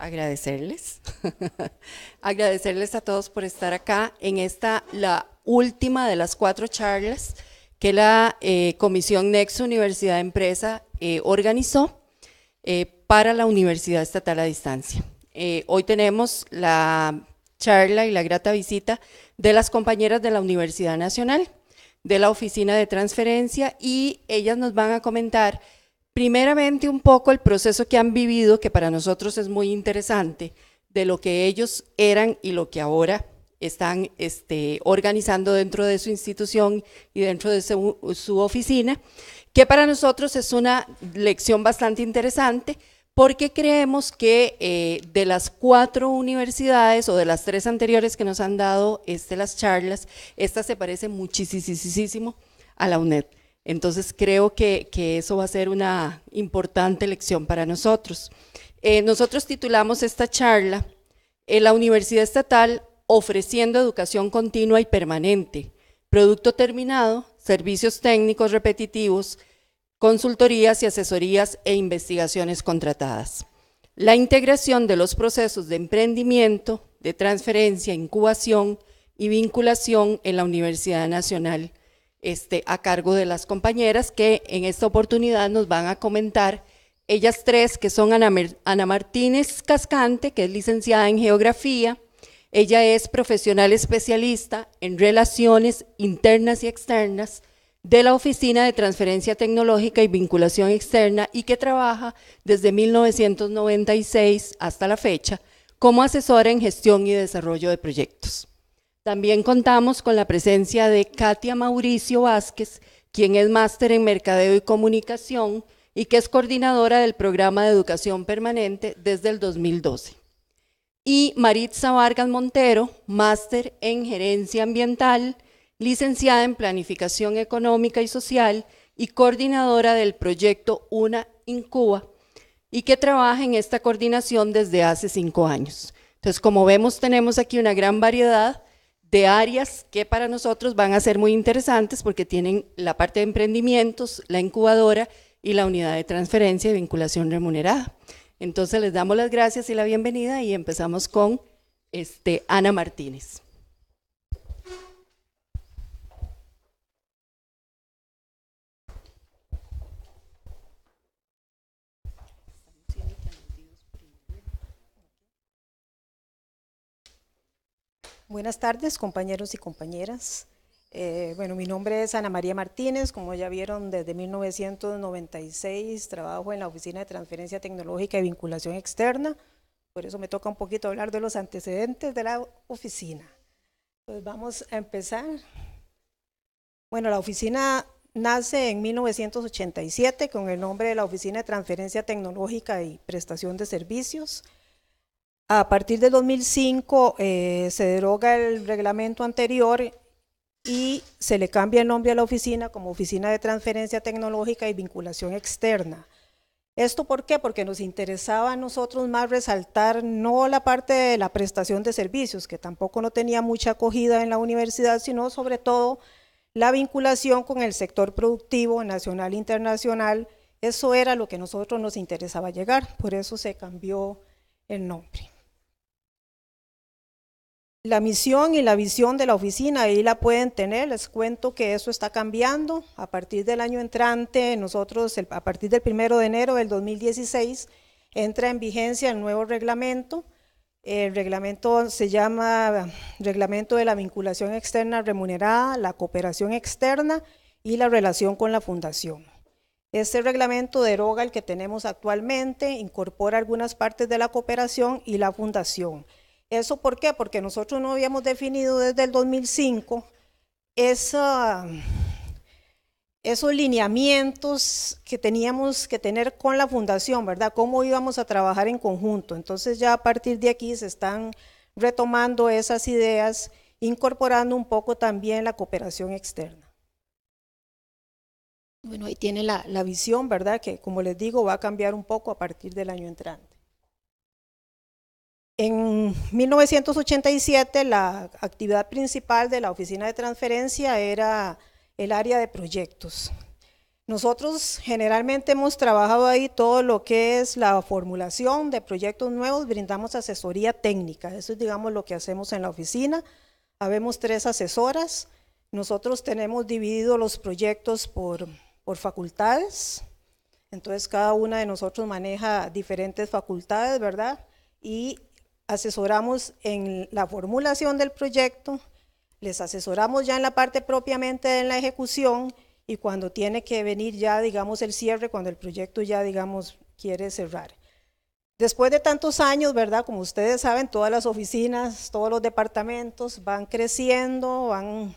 agradecerles, agradecerles a todos por estar acá en esta, la última de las cuatro charlas que la eh, Comisión Nexo Universidad de Empresa eh, organizó eh, para la Universidad Estatal a Distancia. hoy tenemos la charla y la grata visita de las compañeras de la Universidad Nacional, de la Oficina de Transferencia, y ellas nos van a comentar primeramente un poco el proceso que han vivido, que para nosotros es muy interesante, de lo que ellos eran y lo que ahora están este, organizando dentro de su institución y dentro de su, oficina, que para nosotros es una lección bastante interesante porque creemos que eh, de las cuatro universidades o de las tres anteriores que nos han dado este, las charlas, esta se parece muchísimo a la UNED. Entonces creo que, eso va a ser una importante lección para nosotros. Eh, nosotros titulamos esta charla eh, La Universidad Estatal ofreciendo educación continua y permanente, producto terminado, servicios técnicos repetitivos, consultorías y asesorías e investigaciones contratadas. La integración de los procesos de emprendimiento, de transferencia, incubación y vinculación en la Universidad Nacional este, a cargo de las compañeras que en esta oportunidad nos van a comentar ellas tres, que son Ana, Ana, Martínez Cascante, que es licenciada en Geografía, ella es profesional especialista en relaciones internas y externas de la Oficina de Transferencia Tecnológica y Vinculación Externa y que trabaja desde 1996 hasta la fecha como asesora en gestión y desarrollo de proyectos. También contamos con la presencia de Katia Mauricio Vázquez, quien es máster en Mercadeo y Comunicación y que es coordinadora del programa de educación permanente desde el 2012. Y Maritza Vargas Montero, máster en Gerencia Ambiental, licenciada en Planificación Económica y Social y coordinadora del proyecto Una incuba Cuba, y que trabaja en esta coordinación desde hace cinco años. Entonces, como vemos, tenemos aquí una gran variedad de áreas que para nosotros van a ser muy interesantes porque tienen la parte de emprendimientos, la incubadora y la unidad de transferencia y vinculación remunerada. Entonces les damos las gracias y la bienvenida y empezamos con este, Ana Martínez. Buenas tardes, compañeros y compañeras. Eh, bueno, mi nombre es Ana María Martínez, como ya vieron, desde 1996 trabajo en la Oficina de Transferencia Tecnológica y Vinculación Externa, por eso me toca un poquito hablar de los antecedentes de la oficina. Pues vamos a empezar. Bueno, la oficina nace en 1987 con el nombre de la Oficina de Transferencia Tecnológica y Prestación de Servicios. A partir de 2005 eh, se deroga el reglamento anterior y se le cambia el nombre a la oficina como Oficina de Transferencia Tecnológica y Vinculación Externa. ¿Esto por qué? Porque nos interesaba a nosotros más resaltar no la parte de la prestación de servicios, que tampoco no tenía mucha acogida en la universidad, sino sobre todo la vinculación con el sector productivo nacional e internacional. Eso era lo que a nosotros nos interesaba llegar, por eso se cambió el nombre. La misión y la visión de la oficina, ahí la pueden tener, les cuento que eso está cambiando. A partir del año entrante, nosotros, a partir del primero de enero del 2016, entra en vigencia el nuevo reglamento. El reglamento se llama Reglamento de la Vinculación Externa Remunerada, la Cooperación Externa y la Relación con la Fundación. Este reglamento deroga el que tenemos actualmente, incorpora algunas partes de la cooperación y la fundación. ¿Eso por qué? Porque nosotros no habíamos definido desde el 2005 esos lineamientos que teníamos que tener con la fundación, ¿verdad? Cómo íbamos a trabajar en conjunto. Entonces ya a partir de aquí se están retomando esas ideas, incorporando un poco también la cooperación externa. Bueno, ahí tiene la visión, ¿verdad? Que como les digo, va a cambiar un poco a partir del año entrante. En 1987 la actividad principal de la oficina de transferencia era el área de proyectos. Nosotros generalmente hemos trabajado ahí todo lo que es la formulación de proyectos nuevos, brindamos asesoría técnica, eso es digamos lo que hacemos en la oficina. Habemos tres asesoras, nosotros tenemos dividido los proyectos por, por facultades, entonces cada una de nosotros maneja diferentes facultades, ¿verdad? Y asesoramos en la formulación del proyecto, les asesoramos ya en la parte propiamente en la ejecución y cuando tiene que venir ya, digamos, el cierre, cuando el proyecto ya, digamos, quiere cerrar. Después de tantos años, ¿verdad? Como ustedes saben, todas las oficinas, todos los departamentos van creciendo, van,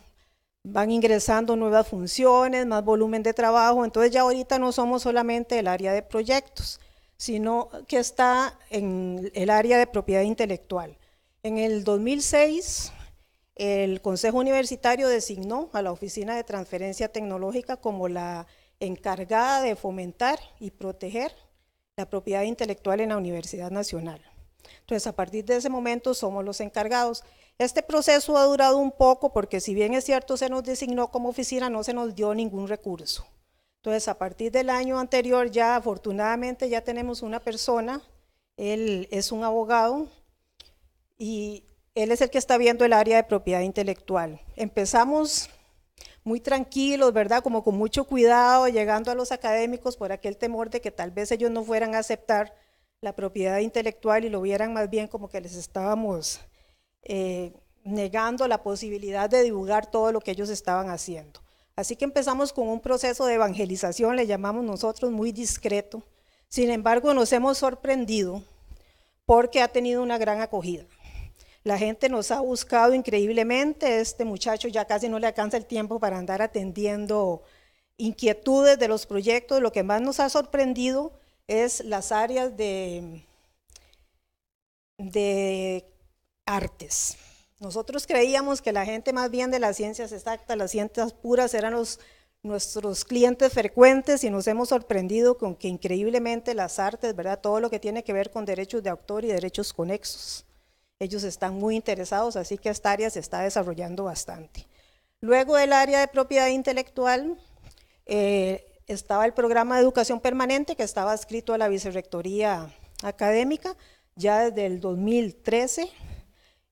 van ingresando nuevas funciones, más volumen de trabajo. Entonces ya ahorita no somos solamente el área de proyectos, sino que está en el área de propiedad intelectual. En el 2006, el Consejo Universitario designó a la Oficina de Transferencia Tecnológica como la encargada de fomentar y proteger la propiedad intelectual en la Universidad Nacional. Entonces, a partir de ese momento somos los encargados. Este proceso ha durado un poco porque si bien es cierto se nos designó como oficina, no se nos dio ningún recurso. Entonces, a partir del año anterior, ya afortunadamente ya tenemos una persona, él es un abogado y él es el que está viendo el área de propiedad intelectual. Empezamos muy tranquilos, ¿verdad? Como con mucho cuidado, llegando a los académicos por aquel temor de que tal vez ellos no fueran a aceptar la propiedad intelectual y lo vieran más bien como que les estábamos eh, negando la posibilidad de divulgar todo lo que ellos estaban haciendo. Así que empezamos con un proceso de evangelización, le llamamos nosotros muy discreto. Sin embargo, nos hemos sorprendido porque ha tenido una gran acogida. La gente nos ha buscado increíblemente. Este muchacho ya casi no le alcanza el tiempo para andar atendiendo inquietudes de los proyectos. Lo que más nos ha sorprendido es las áreas de, de artes. Nosotros creíamos que la gente más bien de las ciencias exactas, las ciencias puras, eran nuestros clientes frecuentes y nos hemos sorprendido con que increíblemente las artes, ¿verdad? Todo lo que tiene que ver con derechos de autor y derechos conexos. Ellos están muy interesados, así que esta área se está desarrollando bastante. Luego del área de propiedad intelectual eh, estaba el programa de educación permanente que estaba adscrito a la vicerrectoría académica ya desde el 2013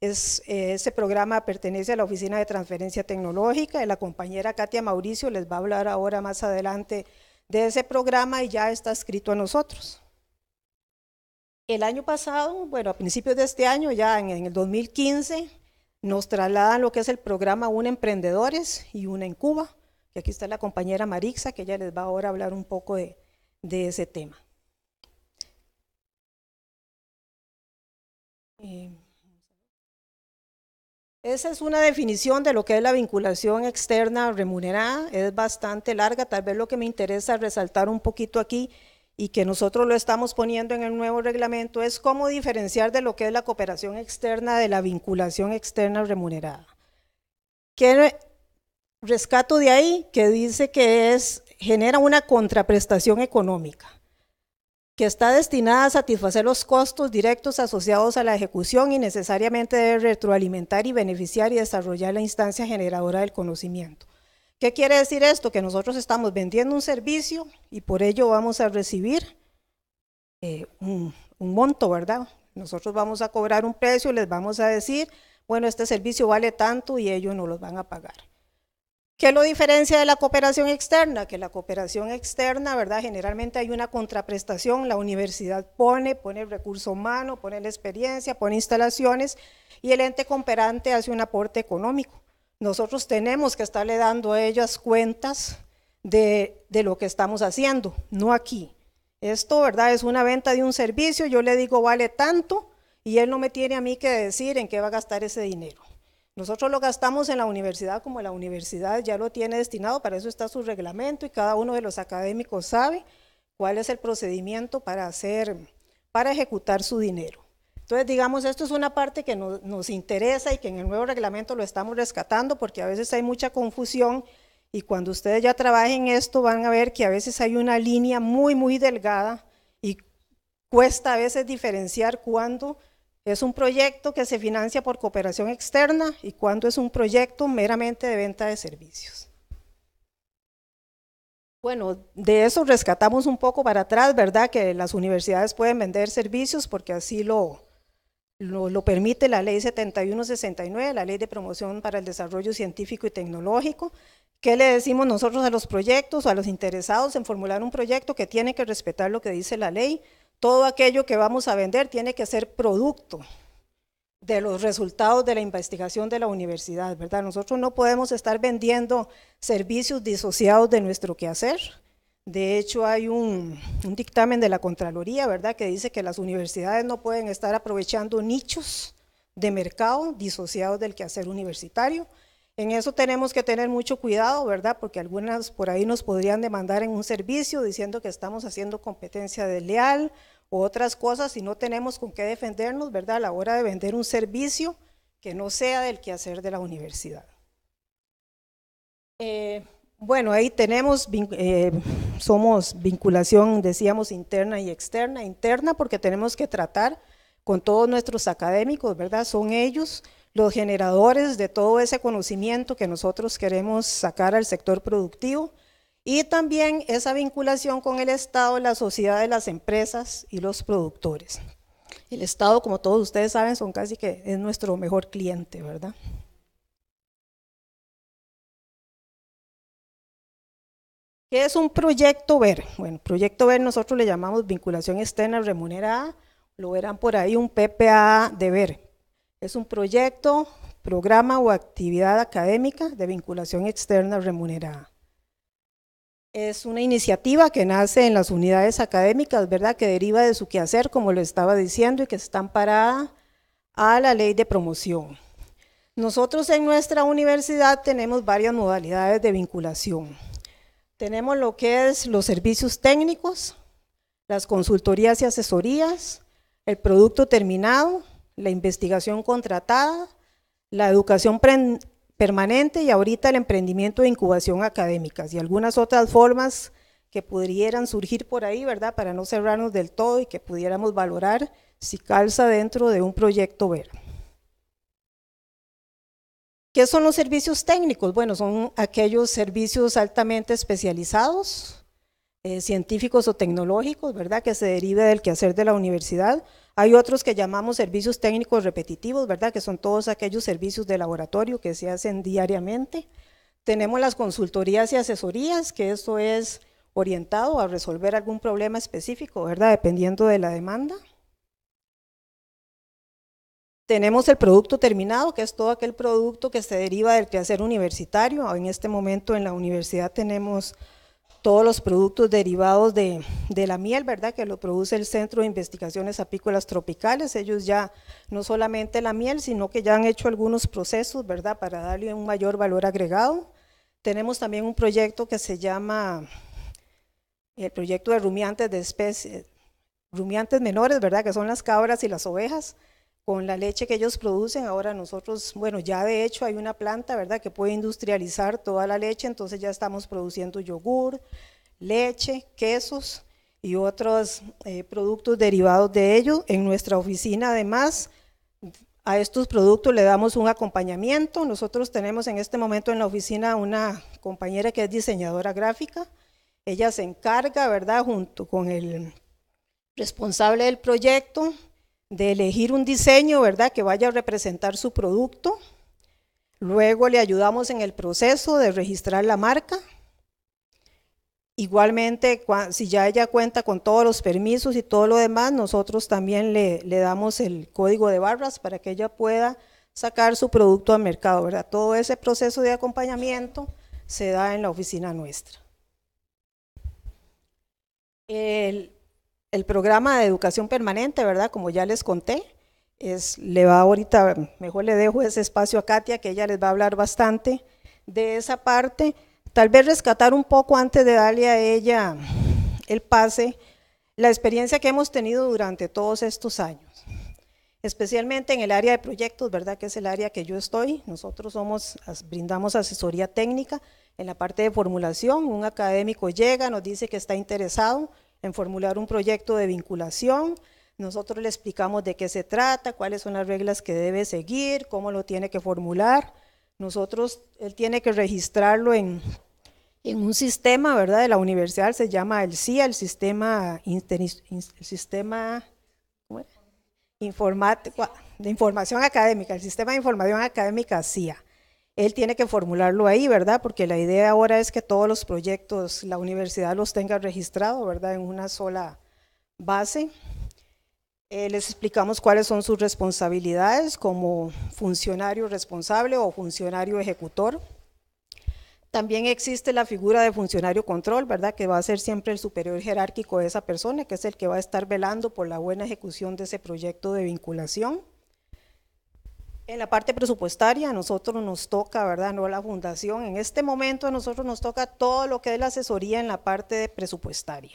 es, eh, programa pertenece a la Oficina de Transferencia Tecnológica y la compañera Katia Mauricio les va a hablar ahora más adelante de ese programa y ya está escrito a nosotros. El año pasado, bueno, a principios de este año, ya en, el 2015, nos trasladan lo que es el programa Un Emprendedores y Una en Cuba, que aquí está la compañera Marixa, que ella les va ahora a hablar un poco de, ese tema. Eh, esa es una definición de lo que es la vinculación externa remunerada, es bastante larga, tal vez lo que me interesa resaltar un poquito aquí y que nosotros lo estamos poniendo en el nuevo reglamento es cómo diferenciar de lo que es la cooperación externa de la vinculación externa remunerada. ¿Qué rescato de ahí? Que dice que es, genera una contraprestación económica que está destinada a satisfacer los costos directos asociados a la ejecución y necesariamente debe retroalimentar y beneficiar y desarrollar la instancia generadora del conocimiento. ¿Qué quiere decir esto? Que nosotros estamos vendiendo un servicio y por ello vamos a recibir eh, un, monto, ¿verdad? Nosotros vamos a cobrar un precio, les vamos a decir, bueno, este servicio vale tanto y ellos no los van a pagar. ¿Qué lo diferencia de la cooperación externa? Que la cooperación externa, ¿verdad? Generalmente hay una contraprestación, la universidad pone, pone el recurso humano, pone la experiencia, pone instalaciones y el ente cooperante hace un aporte económico. Nosotros tenemos que estarle dando a ellas cuentas de, de lo que estamos haciendo, no aquí. Esto, ¿verdad? Es una venta de un servicio, yo le digo vale tanto y él no me tiene a mí que decir en qué va a gastar ese dinero. Nosotros lo gastamos en la universidad como la universidad ya lo tiene destinado, para eso está su reglamento y cada uno de los académicos sabe cuál es el procedimiento para hacer, para ejecutar su dinero. Entonces, digamos, esto es una parte que nos interesa y que en el nuevo reglamento lo estamos rescatando porque a veces hay mucha confusión y cuando ustedes ya trabajen esto van a ver que a veces hay una línea muy, muy delgada y cuesta a veces diferenciar cuándo es un proyecto que se financia por cooperación externa y cuando es un proyecto meramente de venta de servicios. Bueno, de eso rescatamos un poco para atrás, ¿verdad? Que las universidades pueden vender servicios porque así lo, permite la ley 7169, la ley de promoción para el desarrollo científico y tecnológico. ¿Qué le decimos nosotros a los proyectos o a los interesados en formular un proyecto que tiene que respetar lo que dice la ley? todo aquello que vamos a vender tiene que ser producto de los resultados de la investigación de la universidad, ¿verdad? Nosotros no podemos estar vendiendo servicios disociados de nuestro quehacer. De hecho, hay un, dictamen de la Contraloría, ¿verdad?, que dice que las universidades no pueden estar aprovechando nichos de mercado disociados del quehacer universitario. En eso tenemos que tener mucho cuidado, ¿verdad?, porque algunas por ahí nos podrían demandar en un servicio diciendo que estamos haciendo competencia desleal otras cosas y no tenemos con qué defendernos, ¿verdad? A la hora de vender un servicio que no sea del quehacer de la universidad. Eh, bueno, ahí tenemos, eh, somos vinculación, decíamos, interna y externa. Interna porque tenemos que tratar con todos nuestros académicos, ¿verdad? Son ellos los generadores de todo ese conocimiento que nosotros queremos sacar al sector productivo. Y también esa vinculación con el Estado, la sociedad de las empresas y los productores. El Estado, como todos ustedes saben, son casi que es nuestro mejor cliente, ¿verdad? ¿Qué es un proyecto ver? Bueno, proyecto ver nosotros le llamamos vinculación externa remunerada, lo verán por ahí un PPA de ver. Es un proyecto, programa o actividad académica de vinculación externa remunerada. Es una iniciativa que nace en las unidades académicas, ¿verdad? Que deriva de su quehacer, como lo estaba diciendo, y que está amparada a la ley de promoción. Nosotros en nuestra universidad tenemos varias modalidades de vinculación. Tenemos lo que es los servicios técnicos, las consultorías y asesorías, el producto terminado, la investigación contratada, la educación permanente y ahorita el emprendimiento de incubación académicas y algunas otras formas que pudieran surgir por ahí, ¿verdad? Para no cerrarnos del todo y que pudiéramos valorar si calza dentro de un proyecto VER. ¿Qué son los servicios técnicos? Bueno, son aquellos servicios altamente especializados, eh, científicos o tecnológicos, ¿verdad? Que se derive del quehacer de la universidad hay otros que llamamos servicios técnicos repetitivos, ¿verdad? Que son todos aquellos servicios de laboratorio que se hacen diariamente. Tenemos las consultorías y asesorías, que eso es orientado a resolver algún problema específico, ¿verdad? Dependiendo de la demanda. Tenemos el producto terminado, que es todo aquel producto que se deriva del quehacer universitario. En este momento en la universidad tenemos todos los productos derivados de, la miel, ¿verdad? Que lo produce el Centro de Investigaciones Apícolas Tropicales. Ellos ya, no solamente la miel, sino que ya han hecho algunos procesos, ¿verdad? Para darle un mayor valor agregado. Tenemos también un proyecto que se llama el proyecto de rumiantes de especies, rumiantes menores, ¿verdad? Que son las cabras y las ovejas con la leche que ellos producen. Ahora nosotros, bueno, ya de hecho hay una planta, ¿verdad?, que puede industrializar toda la leche, entonces ya estamos produciendo yogur, leche, quesos y otros eh, productos derivados de ellos. En nuestra oficina, además, a estos productos le damos un acompañamiento. Nosotros tenemos en este momento en la oficina una compañera que es diseñadora gráfica. Ella se encarga, ¿verdad?, junto con el responsable del proyecto, de elegir un diseño, ¿verdad? Que vaya a representar su producto. Luego le ayudamos en el proceso de registrar la marca. Igualmente, si ya ella cuenta con todos los permisos y todo lo demás, nosotros también le, le damos el código de barras para que ella pueda sacar su producto al mercado, ¿verdad? Todo ese proceso de acompañamiento se da en la oficina nuestra. El, el programa de educación permanente, ¿verdad? Como ya les conté, es, le va ahorita, mejor le dejo ese espacio a Katia, que ella les va a hablar bastante de esa parte. Tal vez rescatar un poco antes de darle a ella el pase, la experiencia que hemos tenido durante todos estos años, especialmente en el área de proyectos, ¿verdad? Que es el área que yo estoy. Nosotros somos, brindamos asesoría técnica en la parte de formulación. Un académico llega, nos dice que está interesado en formular un proyecto de vinculación. Nosotros le explicamos de qué se trata, cuáles son las reglas que debe seguir, cómo lo tiene que formular. Nosotros, él tiene que registrarlo en, un sistema, ¿verdad? De la universidad se llama el CIA, el sistema, sistema informático, de información académica, el sistema de información académica CIA él tiene que formularlo ahí, ¿verdad? Porque la idea ahora es que todos los proyectos, la universidad los tenga registrados, ¿verdad? En una sola base. Eh, les explicamos cuáles son sus responsabilidades como funcionario responsable o funcionario ejecutor. También existe la figura de funcionario control, ¿verdad? Que va a ser siempre el superior jerárquico de esa persona, que es el que va a estar velando por la buena ejecución de ese proyecto de vinculación. En la parte presupuestaria a nosotros nos toca, ¿verdad? No a la fundación. En este momento a nosotros nos toca todo lo que es la asesoría en la parte presupuestaria.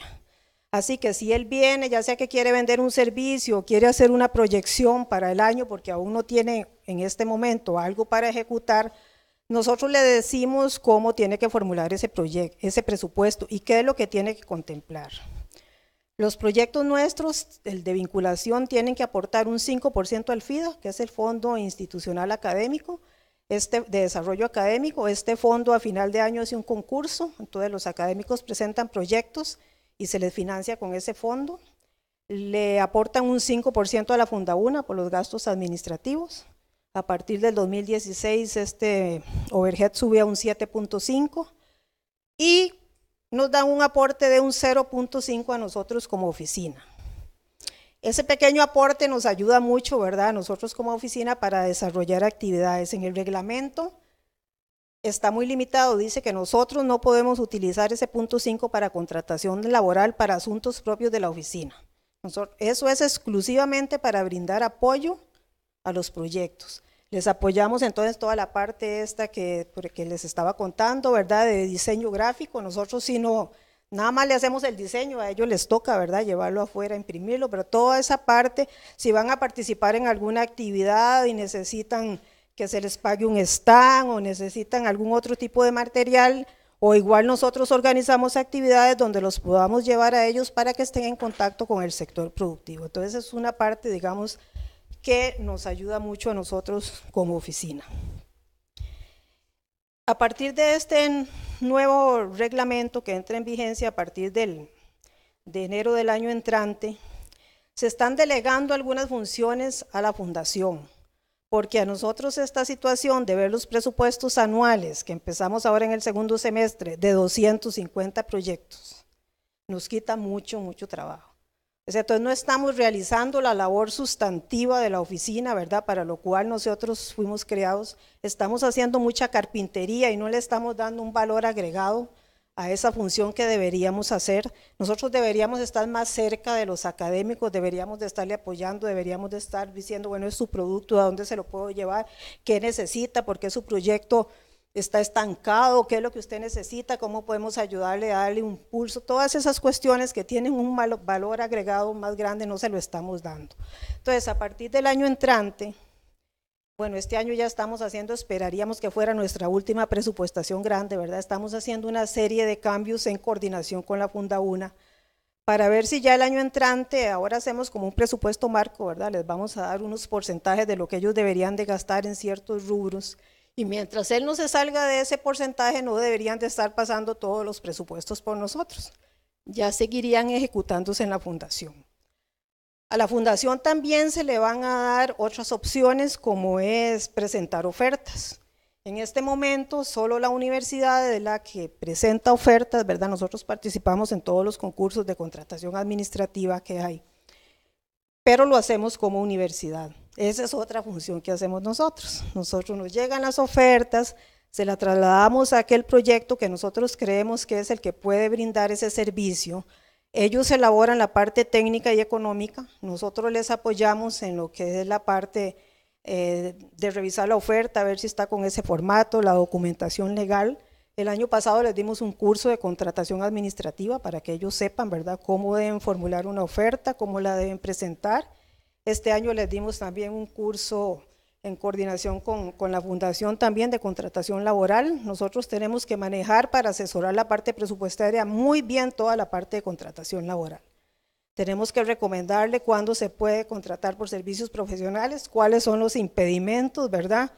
Así que si él viene, ya sea que quiere vender un servicio, quiere hacer una proyección para el año, porque aún no tiene en este momento algo para ejecutar, nosotros le decimos cómo tiene que formular ese, proyecto, ese presupuesto y qué es lo que tiene que contemplar. Los proyectos nuestros, el de vinculación, tienen que aportar un 5% al FIDA, que es el Fondo Institucional Académico, este de desarrollo académico. Este fondo a final de año es un concurso, entonces los académicos presentan proyectos y se les financia con ese fondo. Le aportan un 5% a la Fundauna por los gastos administrativos. A partir del 2016 este overhead sube a un 7.5 y nos dan un aporte de un 0.5 a nosotros como oficina. Ese pequeño aporte nos ayuda mucho, ¿verdad? Nosotros como oficina para desarrollar actividades en el reglamento. Está muy limitado, dice que nosotros no podemos utilizar ese punto 5 para contratación laboral para asuntos propios de la oficina. Eso es exclusivamente para brindar apoyo a los proyectos. Les apoyamos entonces toda la parte esta que, les estaba contando, ¿verdad? De diseño gráfico. Nosotros si no, Nada más le hacemos el diseño, a ellos les toca, ¿verdad? Llevarlo afuera, imprimirlo, pero toda esa parte, si van a participar en alguna actividad y necesitan que se les pague un stand o necesitan algún otro tipo de material, o igual nosotros organizamos actividades donde los podamos llevar a ellos para que estén en contacto con el sector productivo. Entonces es una parte, digamos, que nos ayuda mucho a nosotros como oficina. A partir de este nuevo reglamento que entra en vigencia a partir del, de enero del año entrante, se están delegando algunas funciones a la fundación, porque a nosotros esta situación de ver los presupuestos anuales, que empezamos ahora en el segundo semestre, de 250 proyectos, nos quita mucho, mucho trabajo. Entonces no estamos realizando la labor sustantiva de la oficina, ¿verdad? Para lo cual nosotros fuimos creados. Estamos haciendo mucha carpintería y no le estamos dando un valor agregado a esa función que deberíamos hacer. Nosotros deberíamos estar más cerca de los académicos, deberíamos de estarle apoyando, deberíamos de estar diciendo, bueno, es su producto, a dónde se lo puedo llevar, qué necesita, porque es su proyecto está estancado, qué es lo que usted necesita, cómo podemos ayudarle a darle un pulso, todas esas cuestiones que tienen un valor agregado más grande no se lo estamos dando. Entonces, a partir del año entrante, bueno, este año ya estamos haciendo, esperaríamos que fuera nuestra última presupuestación grande, ¿verdad? Estamos haciendo una serie de cambios en coordinación con la Funda Una para ver si ya el año entrante, ahora hacemos como un presupuesto marco, ¿verdad? Les vamos a dar unos porcentajes de lo que ellos deberían de gastar en ciertos rubros y mientras él no se salga de ese porcentaje, no deberían de estar pasando todos los presupuestos por nosotros. Ya seguirían ejecutándose en la fundación. A la fundación también se le van a dar otras opciones como es presentar ofertas. En este momento, solo la universidad es la que presenta ofertas, ¿verdad? Nosotros participamos en todos los concursos de contratación administrativa que hay, pero lo hacemos como universidad. Esa es otra función que hacemos nosotros. Nosotros nos llegan las ofertas, se las trasladamos a aquel proyecto que nosotros creemos que es el que puede brindar ese servicio. Ellos elaboran la parte técnica y económica, nosotros les apoyamos en lo que es la parte eh, de revisar la oferta, a ver si está con ese formato, la documentación legal. El año pasado les dimos un curso de contratación administrativa para que ellos sepan, ¿verdad?, cómo deben formular una oferta, cómo la deben presentar este año les dimos también un curso en coordinación con, la Fundación también de Contratación Laboral. Nosotros tenemos que manejar para asesorar la parte presupuestaria muy bien toda la parte de contratación laboral. Tenemos que recomendarle cuándo se puede contratar por servicios profesionales, cuáles son los impedimentos, ¿verdad?,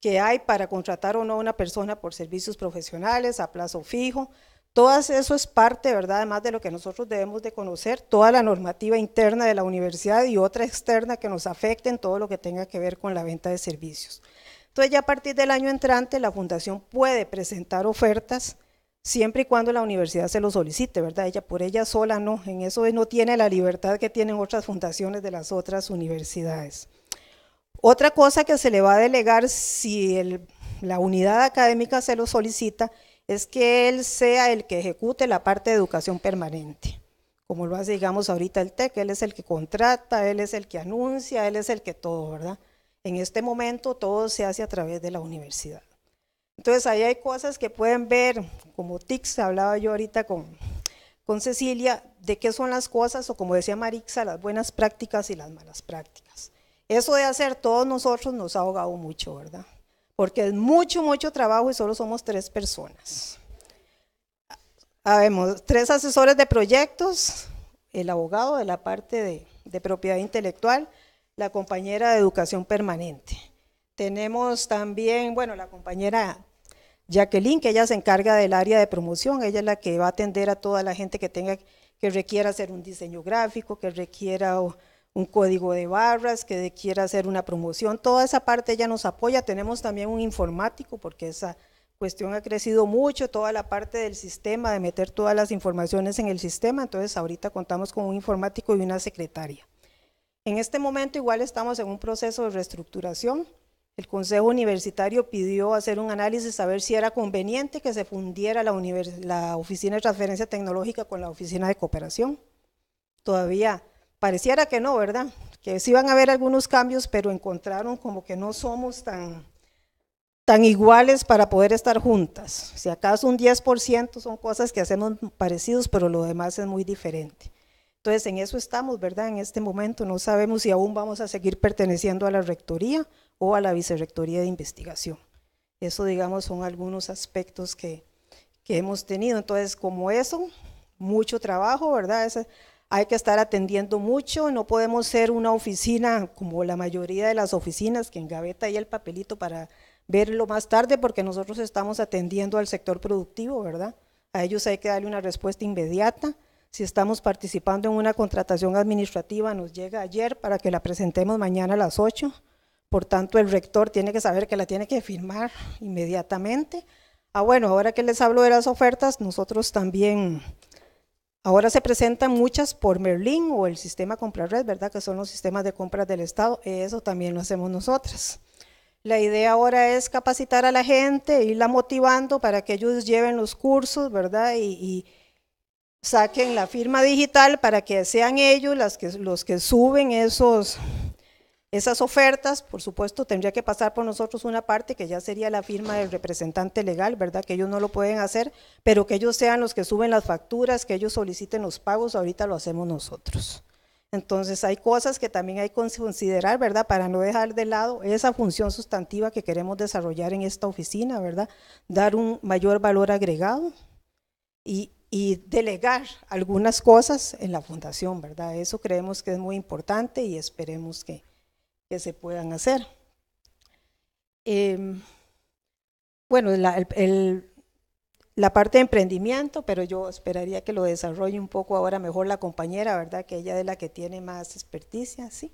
que hay para contratar o no a una persona por servicios profesionales a plazo fijo. Todo eso es parte, ¿verdad? Además de lo que nosotros debemos de conocer, toda la normativa interna de la universidad y otra externa que nos afecte en todo lo que tenga que ver con la venta de servicios. Entonces ya a partir del año entrante la fundación puede presentar ofertas siempre y cuando la universidad se lo solicite, ¿verdad? Ella por ella sola no, en eso no tiene la libertad que tienen otras fundaciones de las otras universidades. Otra cosa que se le va a delegar si la unidad académica se lo solicita es que él sea el que ejecute la parte de educación permanente, como lo hace, digamos, ahorita el TEC, él es el que contrata, él es el que anuncia, él es el que todo, ¿verdad? En este momento todo se hace a través de la universidad. Entonces ahí hay cosas que pueden ver, como TIX, hablaba yo ahorita con, con Cecilia, de qué son las cosas, o como decía Marixa, las buenas prácticas y las malas prácticas. Eso de hacer todos nosotros nos ha ahogado mucho, ¿verdad? porque es mucho, mucho trabajo y solo somos tres personas. Habemos tres asesores de proyectos, el abogado de la parte de, propiedad intelectual, la compañera de educación permanente. Tenemos también, bueno, la compañera Jacqueline, que ella se encarga del área de promoción, ella es la que va a atender a toda la gente que tenga que requiera hacer un diseño gráfico, que requiera un código de barras, que quiera hacer una promoción, toda esa parte ya nos apoya. Tenemos también un informático, porque esa cuestión ha crecido mucho, toda la parte del sistema, de meter todas las informaciones en el sistema, entonces ahorita contamos con un informático y una secretaria. En este momento igual estamos en un proceso de reestructuración. El Consejo Universitario pidió hacer un análisis, saber si era conveniente que se fundiera la, la Oficina de Transferencia Tecnológica con la Oficina de Cooperación. Todavía Pareciera que no, ¿verdad? Que sí van a haber algunos cambios, pero encontraron como que no somos tan, tan iguales para poder estar juntas. Si acaso un 10% son cosas que hacemos parecidos, pero lo demás es muy diferente. Entonces, en eso estamos, ¿verdad? En este momento no sabemos si aún vamos a seguir perteneciendo a la Rectoría o a la Vicerrectoría de Investigación. Eso, digamos, son algunos aspectos que, que hemos tenido. Entonces, como eso, mucho trabajo, ¿verdad? hay que estar atendiendo mucho, no podemos ser una oficina como la mayoría de las oficinas que engaveta ahí el papelito para verlo más tarde porque nosotros estamos atendiendo al sector productivo, ¿verdad? A ellos hay que darle una respuesta inmediata. Si estamos participando en una contratación administrativa, nos llega ayer para que la presentemos mañana a las 8. Por tanto, el rector tiene que saber que la tiene que firmar inmediatamente. Ah, bueno, ahora que les hablo de las ofertas, nosotros también Ahora se presentan muchas por Merlin o el sistema compra red, ¿verdad? Que son los sistemas de compras del Estado. Eso también lo hacemos nosotras. La idea ahora es capacitar a la gente, irla motivando para que ellos lleven los cursos, ¿verdad? Y, saquen la firma digital para que sean ellos los que suben esos, esas ofertas, por supuesto, tendría que pasar por nosotros una parte que ya sería la firma del representante legal, ¿verdad? Que ellos no lo pueden hacer, pero que ellos sean los que suben las facturas, que ellos soliciten los pagos, ahorita lo hacemos nosotros. Entonces hay cosas que también hay que considerar, ¿verdad? Para no dejar de lado esa función sustantiva que queremos desarrollar en esta oficina, ¿verdad? Dar un mayor valor agregado y, y delegar algunas cosas en la fundación, ¿verdad? Eso creemos que es muy importante y esperemos que, se puedan hacer. Em, bueno, la, parte de emprendimiento, pero yo esperaría que lo desarrolle un poco ahora mejor la compañera, ¿verdad? Que ella es la que tiene más experticia, ¿sí?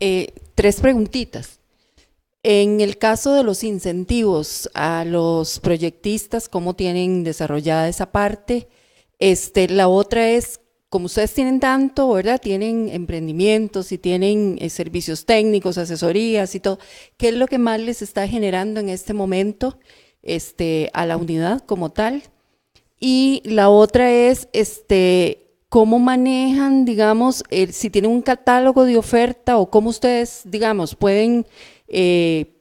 Eh, tres preguntitas. En el caso de los incentivos a los proyectistas, ¿cómo tienen desarrollada esa parte? Este, la otra es, como ustedes tienen tanto, ¿verdad? Tienen emprendimientos y tienen eh, servicios técnicos, asesorías y todo. ¿Qué es lo que más les está generando en este momento este, a la unidad como tal? Y la otra es, este, ¿cómo manejan, digamos, si tienen un catálogo de oferta o cómo ustedes, digamos, pueden eh,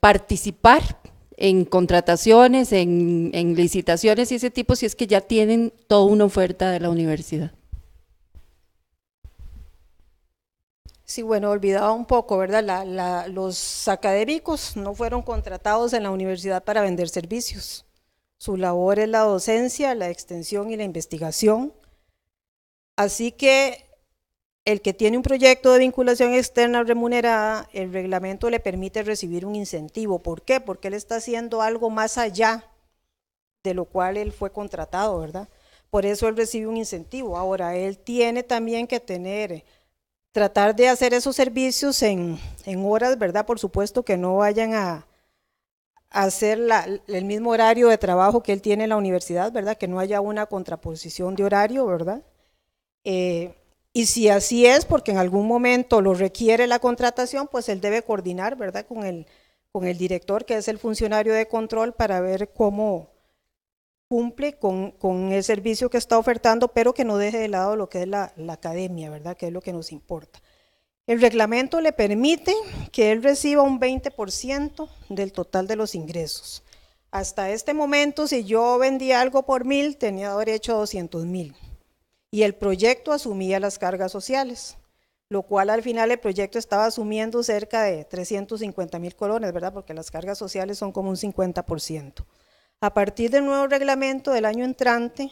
participar en contrataciones, en, licitaciones y ese tipo, si es que ya tienen toda una oferta de la universidad. Sí, bueno, olvidaba un poco, ¿verdad? los académicos no fueron contratados en la universidad para vender servicios. Su labor es la docencia, la extensión y la investigación. Así que el que tiene un proyecto de vinculación externa remunerada, el reglamento le permite recibir un incentivo. ¿Por qué? Porque él está haciendo algo más allá de lo cual él fue contratado, ¿verdad? Por eso él recibe un incentivo. Ahora, él tiene también que tener, tratar de hacer esos servicios en, en horas, ¿verdad? Por supuesto que no vayan a, hacer el mismo horario de trabajo que él tiene en la universidad, ¿verdad? Que no haya una contraposición de horario, ¿verdad? Eh, y si así es, porque en algún momento lo requiere la contratación, pues él debe coordinar, ¿verdad?, con el, con el director, que es el funcionario de control, para ver cómo cumple con, el servicio que está ofertando, pero que no deje de lado lo que es la, academia, ¿verdad?, que es lo que nos importa. El reglamento le permite que él reciba un 20% del total de los ingresos. Hasta este momento, si yo vendía algo por mil, tenía derecho a 200 mil y el proyecto asumía las cargas sociales, lo cual al final el proyecto estaba asumiendo cerca de 350 mil colones, ¿verdad? Porque las cargas sociales son como un 50%. A partir del nuevo reglamento del año entrante,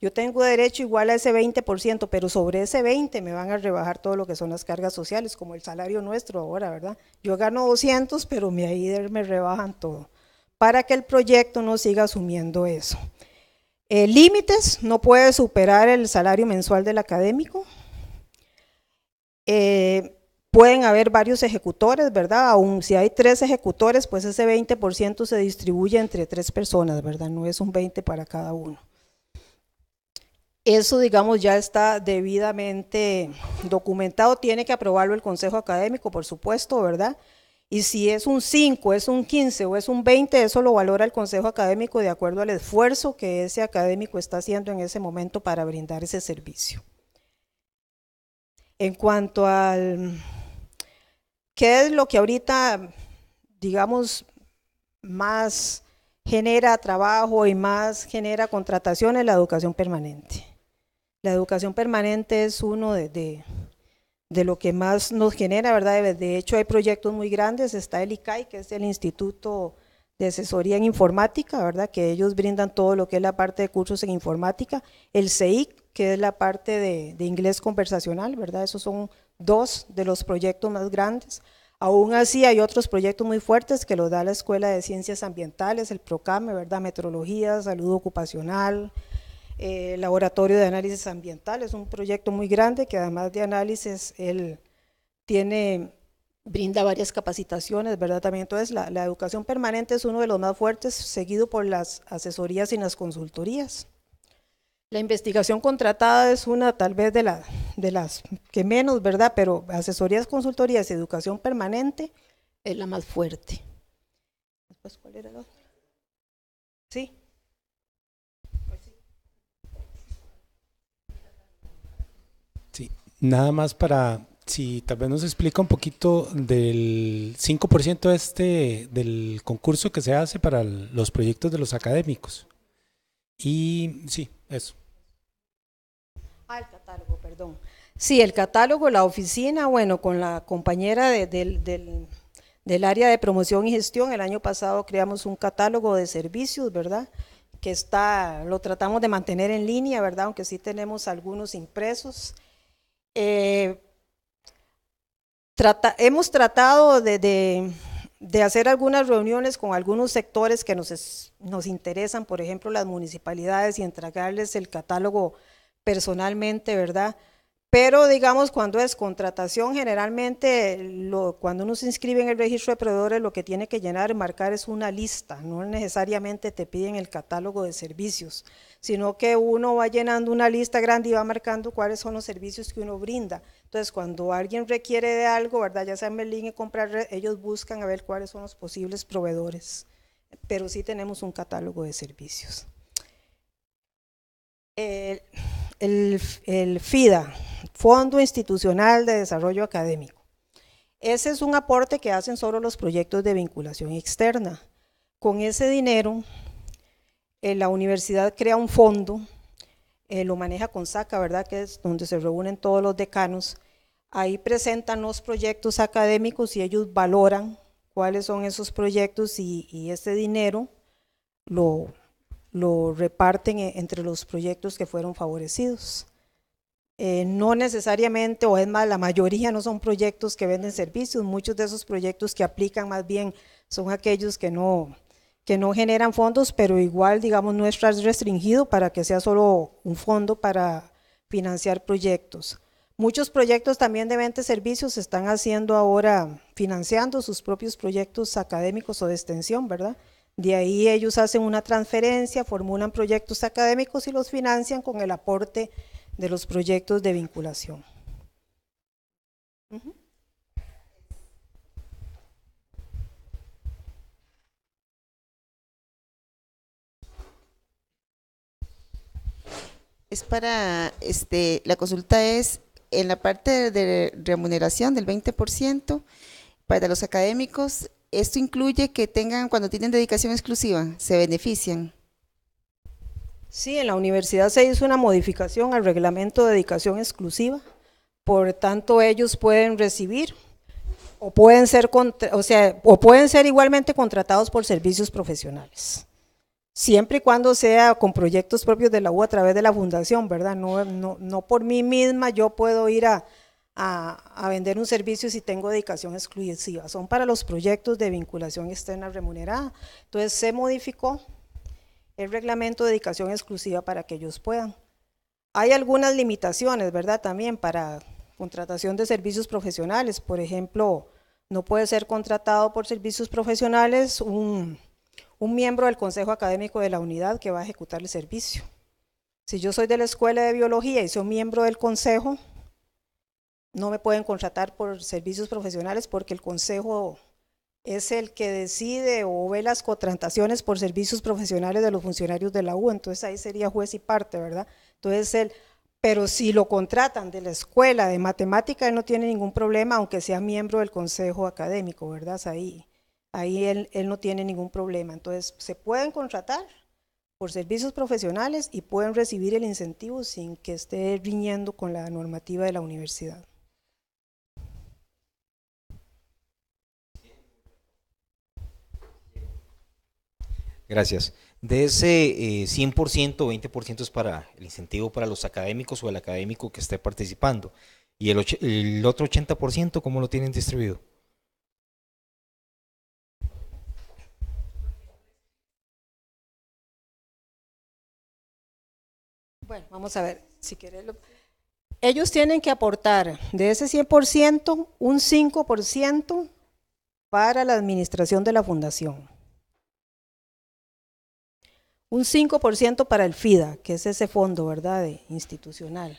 yo tengo derecho igual a ese 20%, pero sobre ese 20 me van a rebajar todo lo que son las cargas sociales, como el salario nuestro ahora, ¿verdad? Yo gano 200, pero mi ahí me rebajan todo, para que el proyecto no siga asumiendo eso. Eh, límites, no puede superar el salario mensual del académico. Eh, pueden haber varios ejecutores, ¿verdad? Aún si hay tres ejecutores, pues ese 20% se distribuye entre tres personas, ¿verdad? No es un 20 para cada uno. Eso, digamos, ya está debidamente documentado, tiene que aprobarlo el Consejo Académico, por supuesto, ¿verdad? Y si es un 5, es un 15 o es un 20, eso lo valora el Consejo Académico de acuerdo al esfuerzo que ese académico está haciendo en ese momento para brindar ese servicio. En cuanto al qué es lo que ahorita, digamos, más genera trabajo y más genera contrataciones, la educación permanente. La educación permanente es uno de de lo que más nos genera, ¿verdad? De hecho, hay proyectos muy grandes, está el ICAI, que es el Instituto de Asesoría en Informática, ¿verdad? Que ellos brindan todo lo que es la parte de cursos en informática, el CEIC, que es la parte de, inglés conversacional, ¿verdad? Esos son dos de los proyectos más grandes. Aún así hay otros proyectos muy fuertes que los da la Escuela de Ciencias Ambientales, el PROCAME, ¿verdad? Metrología, salud ocupacional, eh, Laboratorio de Análisis Ambiental. Es un proyecto muy grande que además de análisis, él tiene, brinda varias capacitaciones, ¿verdad? También entonces la, educación permanente es uno de los más fuertes, seguido por las asesorías y las consultorías. La investigación contratada es una tal vez de, la, de las que menos, ¿verdad? Pero asesorías, consultorías y educación permanente es la más fuerte. Después, ¿cuál era la Nada más para, si tal vez nos explica un poquito del 5% este del concurso que se hace para los proyectos de los académicos. Y sí, eso. Ah, el catálogo, perdón. Sí, el catálogo, la oficina, bueno, con la compañera del, del, del área de promoción y gestión, el año pasado creamos un catálogo de servicios, ¿verdad? que está, lo tratamos de mantener en línea, ¿verdad? Aunque sí tenemos algunos impresos eh, hemos tratado de, hacer algunas reuniones con algunos sectores que nos interesan, por ejemplo, las municipalidades y entregarles el catálogo personalmente, ¿verdad? Pero digamos, cuando es contratación, generalmente cuando uno se inscribe en el registro de proveedores, lo que tiene que llenar y marcar es una lista, no necesariamente te piden el catálogo de servicios, sino que uno va llenando una lista grande y va marcando cuáles son los servicios que uno brinda. Entonces, cuando alguien requiere de algo, ¿verdad? ya sea en Berlín y comprar, ellos buscan a ver cuáles son los posibles proveedores, pero sí tenemos un catálogo de servicios el, FIDA, Fondo Institucional de Desarrollo Académico. Ese es un aporte que hacen solo los proyectos de vinculación externa. Con ese dinero, eh, la universidad crea un fondo, eh, lo maneja con SACA, ¿verdad? Que es donde se reúnen todos los decanos. Ahí presentan los proyectos académicos y ellos valoran cuáles son esos proyectos y ese dinero lo, lo reparten eh, entre los proyectos que fueron favorecidos. Eh, no necesariamente, o es más, la mayoría no son proyectos que venden servicios, muchos de esos proyectos que aplican más bien son aquellos que no, que no generan fondos, pero igual, digamos, no es restringido para que sea solo un fondo para financiar proyectos. Muchos proyectos también de venta de servicios están haciendo ahora, financiando sus propios proyectos académicos o de extensión, ¿verdad? De ahí ellos hacen una transferencia, formulan proyectos académicos y los financian con el aporte de los proyectos de vinculación. Es para, este, la consulta es en la parte de remuneración del 20% para los académicos esto incluye que tengan, cuando tienen dedicación exclusiva, se benefician. Sí, en la universidad se hizo una modificación al reglamento de dedicación exclusiva, por tanto ellos pueden recibir o pueden ser, o sea, o pueden ser igualmente contratados por servicios profesionales. Siempre y cuando sea con proyectos propios de la U a través de la fundación, ¿verdad? no por mí misma yo puedo ir a, a, vender un servicio si tengo dedicación exclusiva. Son para los proyectos de vinculación externa remunerada. Entonces se modificó el reglamento de dedicación exclusiva para que ellos puedan. Hay algunas limitaciones, ¿verdad? También para contratación de servicios profesionales. Por ejemplo, no puede ser contratado por servicios profesionales un, un miembro del Consejo Académico de la Unidad que va a ejecutar el servicio. Si yo soy de la Escuela de Biología y soy miembro del Consejo, no me pueden contratar por servicios profesionales porque el consejo es el que decide o ve las contrataciones por servicios profesionales de los funcionarios de la U, entonces ahí sería juez y parte, ¿verdad? Entonces él, pero si lo contratan de la escuela de matemática, él no tiene ningún problema, aunque sea miembro del consejo académico, ¿verdad? Ahí, ahí él, él no tiene ningún problema. Entonces se pueden contratar por servicios profesionales y pueden recibir el incentivo sin que esté riñendo con la normativa de la universidad. Gracias. De ese eh, 100%, 20% es para el incentivo para los académicos o el académico que esté participando. ¿Y el, otro 80% cómo lo tienen distribuido? Bueno, vamos a ver, si quieres... Ellos tienen que aportar de ese 100%, un 5% para la administración de la fundación un 5% para el FIDA, que es ese fondo, ¿verdad?, institucional,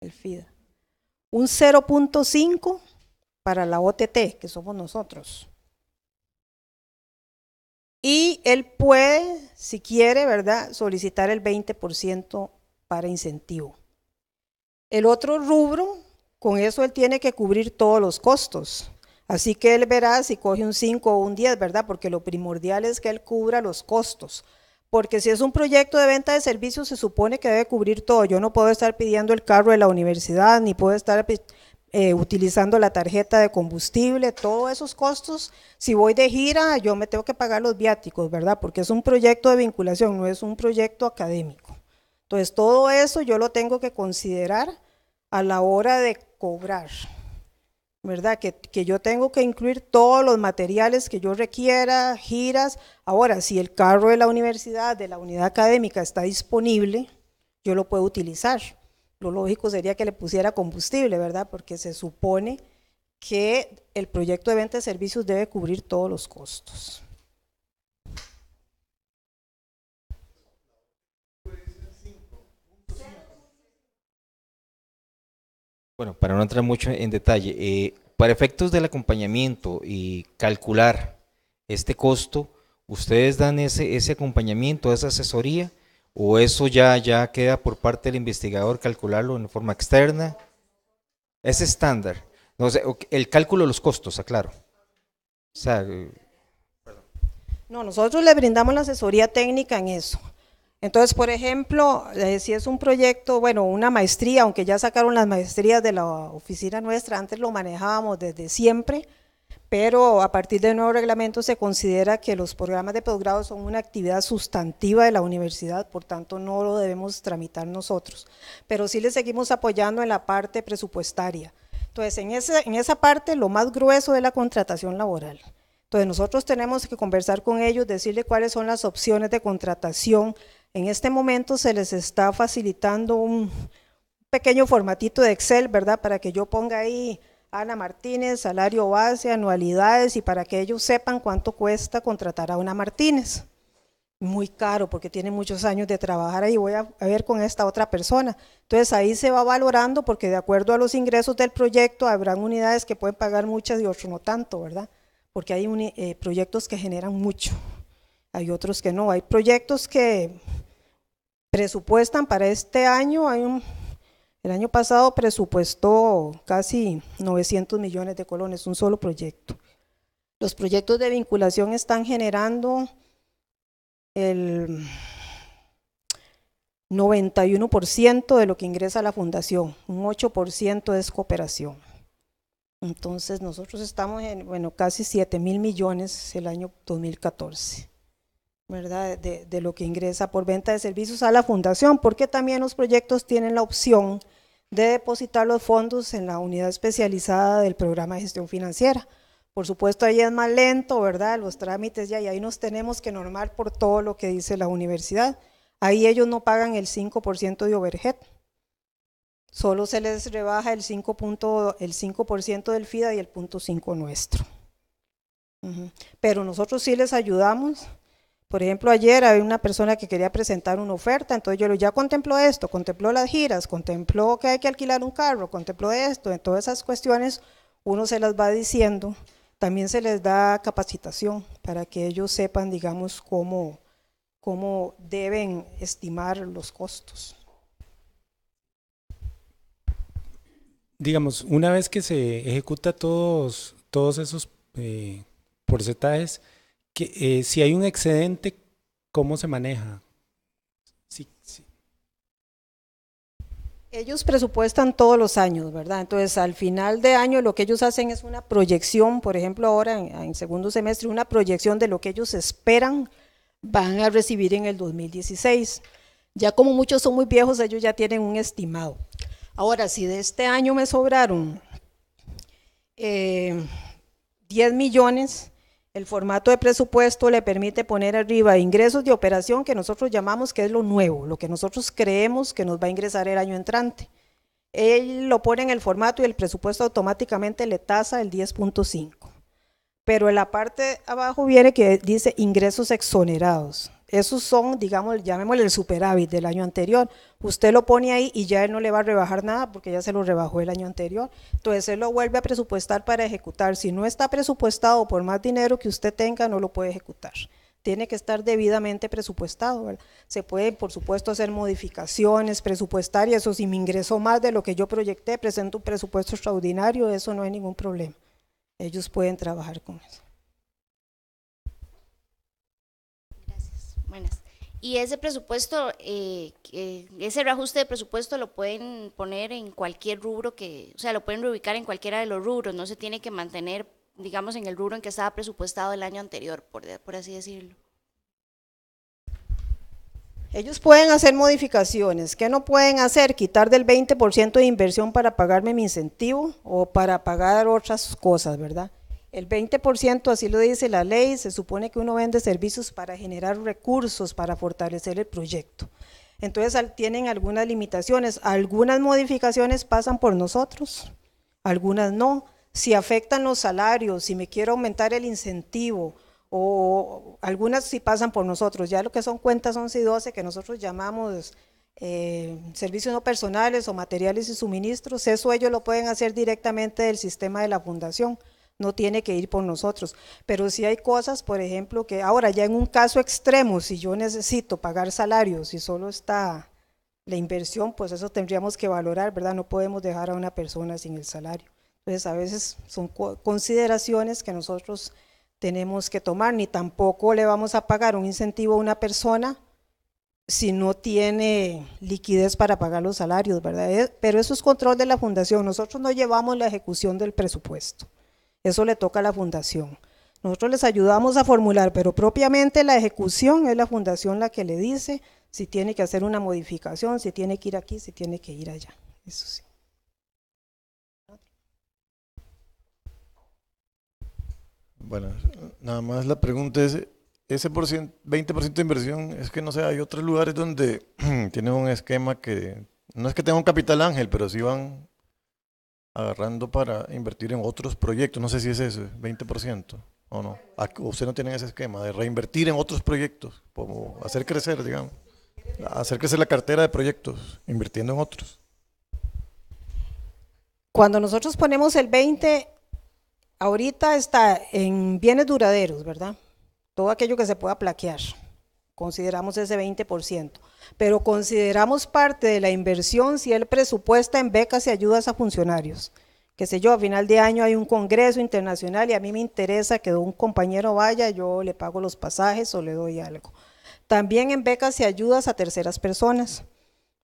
el FIDA. Un 0.5 para la OTT, que somos nosotros. Y él puede, si quiere, ¿verdad?, solicitar el 20% para incentivo. El otro rubro, con eso él tiene que cubrir todos los costos. Así que él verá si coge un 5 o un 10, ¿verdad? Porque lo primordial es que él cubra los costos. Porque si es un proyecto de venta de servicios, se supone que debe cubrir todo. Yo no puedo estar pidiendo el carro de la universidad, ni puedo estar eh, utilizando la tarjeta de combustible, todos esos costos. Si voy de gira, yo me tengo que pagar los viáticos, ¿verdad? Porque es un proyecto de vinculación, no es un proyecto académico. Entonces, todo eso yo lo tengo que considerar a la hora de cobrar. ¿verdad? Que, que, yo tengo que incluir todos los materiales que yo requiera, giras. Ahora, si el carro de la universidad, de la unidad académica está disponible, yo lo puedo utilizar. Lo lógico sería que le pusiera combustible, ¿verdad? Porque se supone que el proyecto de venta de servicios debe cubrir todos los costos. Bueno, para no entrar mucho en detalle, eh, para efectos del acompañamiento y calcular este costo, ¿ustedes dan ese, ese acompañamiento, esa asesoría? ¿O eso ya, ya queda por parte del investigador calcularlo en forma externa? Es estándar. el cálculo de los costos, aclaro. Eh, no, nosotros le brindamos la asesoría técnica en eso. Entonces, por ejemplo, eh, si es un proyecto, bueno, una maestría, aunque ya sacaron las maestrías de la oficina nuestra, antes lo manejábamos desde siempre, pero a partir del nuevo reglamento se considera que los programas de posgrado son una actividad sustantiva de la universidad, por tanto no lo debemos tramitar nosotros, pero sí le seguimos apoyando en la parte presupuestaria. Entonces, en, en esa parte lo más grueso es la contratación laboral. Entonces, nosotros tenemos que conversar con ellos, decirle cuáles son las opciones de contratación, en este momento se les está facilitando un pequeño formatito de Excel, ¿verdad? Para que yo ponga ahí Ana Martínez, salario base, anualidades y para que ellos sepan cuánto cuesta contratar a una Martínez. Muy caro porque tiene muchos años de trabajar ahí, voy a, ver con esta otra persona. Entonces ahí se va valorando porque de acuerdo a los ingresos del proyecto habrán unidades que pueden pagar muchas y otras no tanto, ¿verdad? Porque hay eh, proyectos que generan mucho, hay otros que no, hay proyectos que presupuestan para este año, hay un, el año pasado presupuestó casi 900 millones de colones, un solo proyecto. Los proyectos de vinculación están generando el 91% de lo que ingresa a la fundación, un 8% es cooperación. Entonces nosotros estamos en bueno, casi 7 mil millones el año 2014. ¿verdad? De, lo que ingresa por venta de servicios a la fundación, porque también los proyectos tienen la opción de depositar los fondos en la unidad especializada del programa de gestión financiera. Por supuesto, ahí es más lento, ¿verdad? Los trámites ya, y ahí nos tenemos que normar por todo lo que dice la universidad. Ahí ellos no pagan el 5% de overhead, solo se les rebaja el 5%, el 5 del FIDA y el punto 5 nuestro. Pero nosotros sí les ayudamos por ejemplo, ayer había una persona que quería presentar una oferta, entonces yo ya contempló esto, contempló las giras, contempló que hay que alquilar un carro, contempló esto, en todas esas cuestiones uno se las va diciendo. También se les da capacitación para que ellos sepan, digamos, cómo, cómo deben estimar los costos. Digamos, una vez que se ejecuta todos, todos esos eh, porcentajes, eh, si hay un excedente, ¿cómo se maneja? Ellos presupuestan todos los años, ¿verdad? Entonces, al final de año lo que ellos hacen es una proyección, por ejemplo, ahora en, segundo semestre, una proyección de lo que ellos esperan van a recibir en el 2016. Ya como muchos son muy viejos, ellos ya tienen un estimado. Ahora, si de este año me sobraron 10 eh, millones, el formato de presupuesto le permite poner arriba ingresos de operación que nosotros llamamos que es lo nuevo, lo que nosotros creemos que nos va a ingresar el año entrante. Él lo pone en el formato y el presupuesto automáticamente le tasa el 10.5. Pero en la parte abajo viene que dice ingresos exonerados. Esos son, digamos, llamémosle el superávit del año anterior. Usted lo pone ahí y ya él no le va a rebajar nada porque ya se lo rebajó el año anterior. Entonces él lo vuelve a presupuestar para ejecutar. Si no está presupuestado por más dinero que usted tenga, no lo puede ejecutar tiene que estar debidamente presupuestado. Se pueden, por supuesto, hacer modificaciones presupuestarias, eso si me ingresó más de lo que yo proyecté, presento un presupuesto extraordinario, eso no hay ningún problema. Ellos pueden trabajar con eso. Buenas. Y ese presupuesto, eh, ese reajuste de presupuesto lo pueden poner en cualquier rubro que, o sea, lo pueden reubicar en cualquiera de los rubros, no se tiene que mantener, digamos, en el rubro en que estaba presupuestado el año anterior, por, por así decirlo. Ellos pueden hacer modificaciones. ¿Qué no pueden hacer? Quitar del 20% de inversión para pagarme mi incentivo o para pagar otras cosas, ¿verdad? El 20%, así lo dice la ley, se supone que uno vende servicios para generar recursos, para fortalecer el proyecto. Entonces tienen algunas limitaciones, algunas modificaciones pasan por nosotros, algunas no. Si afectan los salarios, si me quiero aumentar el incentivo, o algunas sí pasan por nosotros. Ya lo que son cuentas 11 y 12, que nosotros llamamos eh, servicios no personales o materiales y suministros, eso ellos lo pueden hacer directamente del sistema de la fundación no tiene que ir por nosotros. Pero si hay cosas, por ejemplo, que ahora ya en un caso extremo, si yo necesito pagar salarios y solo está la inversión, pues eso tendríamos que valorar, ¿verdad? No podemos dejar a una persona sin el salario. Entonces, a veces son consideraciones que nosotros tenemos que tomar, ni tampoco le vamos a pagar un incentivo a una persona si no tiene liquidez para pagar los salarios, ¿verdad? Eh, pero eso es control de la fundación. Nosotros no llevamos la ejecución del presupuesto. Eso le toca a la fundación. Nosotros les ayudamos a formular, pero propiamente la ejecución es la fundación la que le dice si tiene que hacer una modificación, si tiene que ir aquí, si tiene que ir allá. Eso sí. Bueno, nada más la pregunta es, ese por ciento, 20% de inversión, es que no sé, hay otros lugares donde tienen un esquema que, no es que tenga un capital ángel, pero sí van agarrando para invertir en otros proyectos. No sé si es eso, 20% o no. Usted no tiene ese esquema de reinvertir en otros proyectos, como hacer crecer, digamos. Hacer crecer la cartera de proyectos, invirtiendo en otros. Cuando nosotros ponemos el 20, ahorita está en bienes duraderos, ¿verdad? Todo aquello que se pueda plaquear consideramos ese 20%, pero consideramos parte de la inversión si el presupuesta en becas y ayudas a funcionarios. Que sé yo, a final de año hay un congreso internacional y a mí me interesa que un compañero vaya, yo le pago los pasajes o le doy algo. También en becas y ayudas a terceras personas.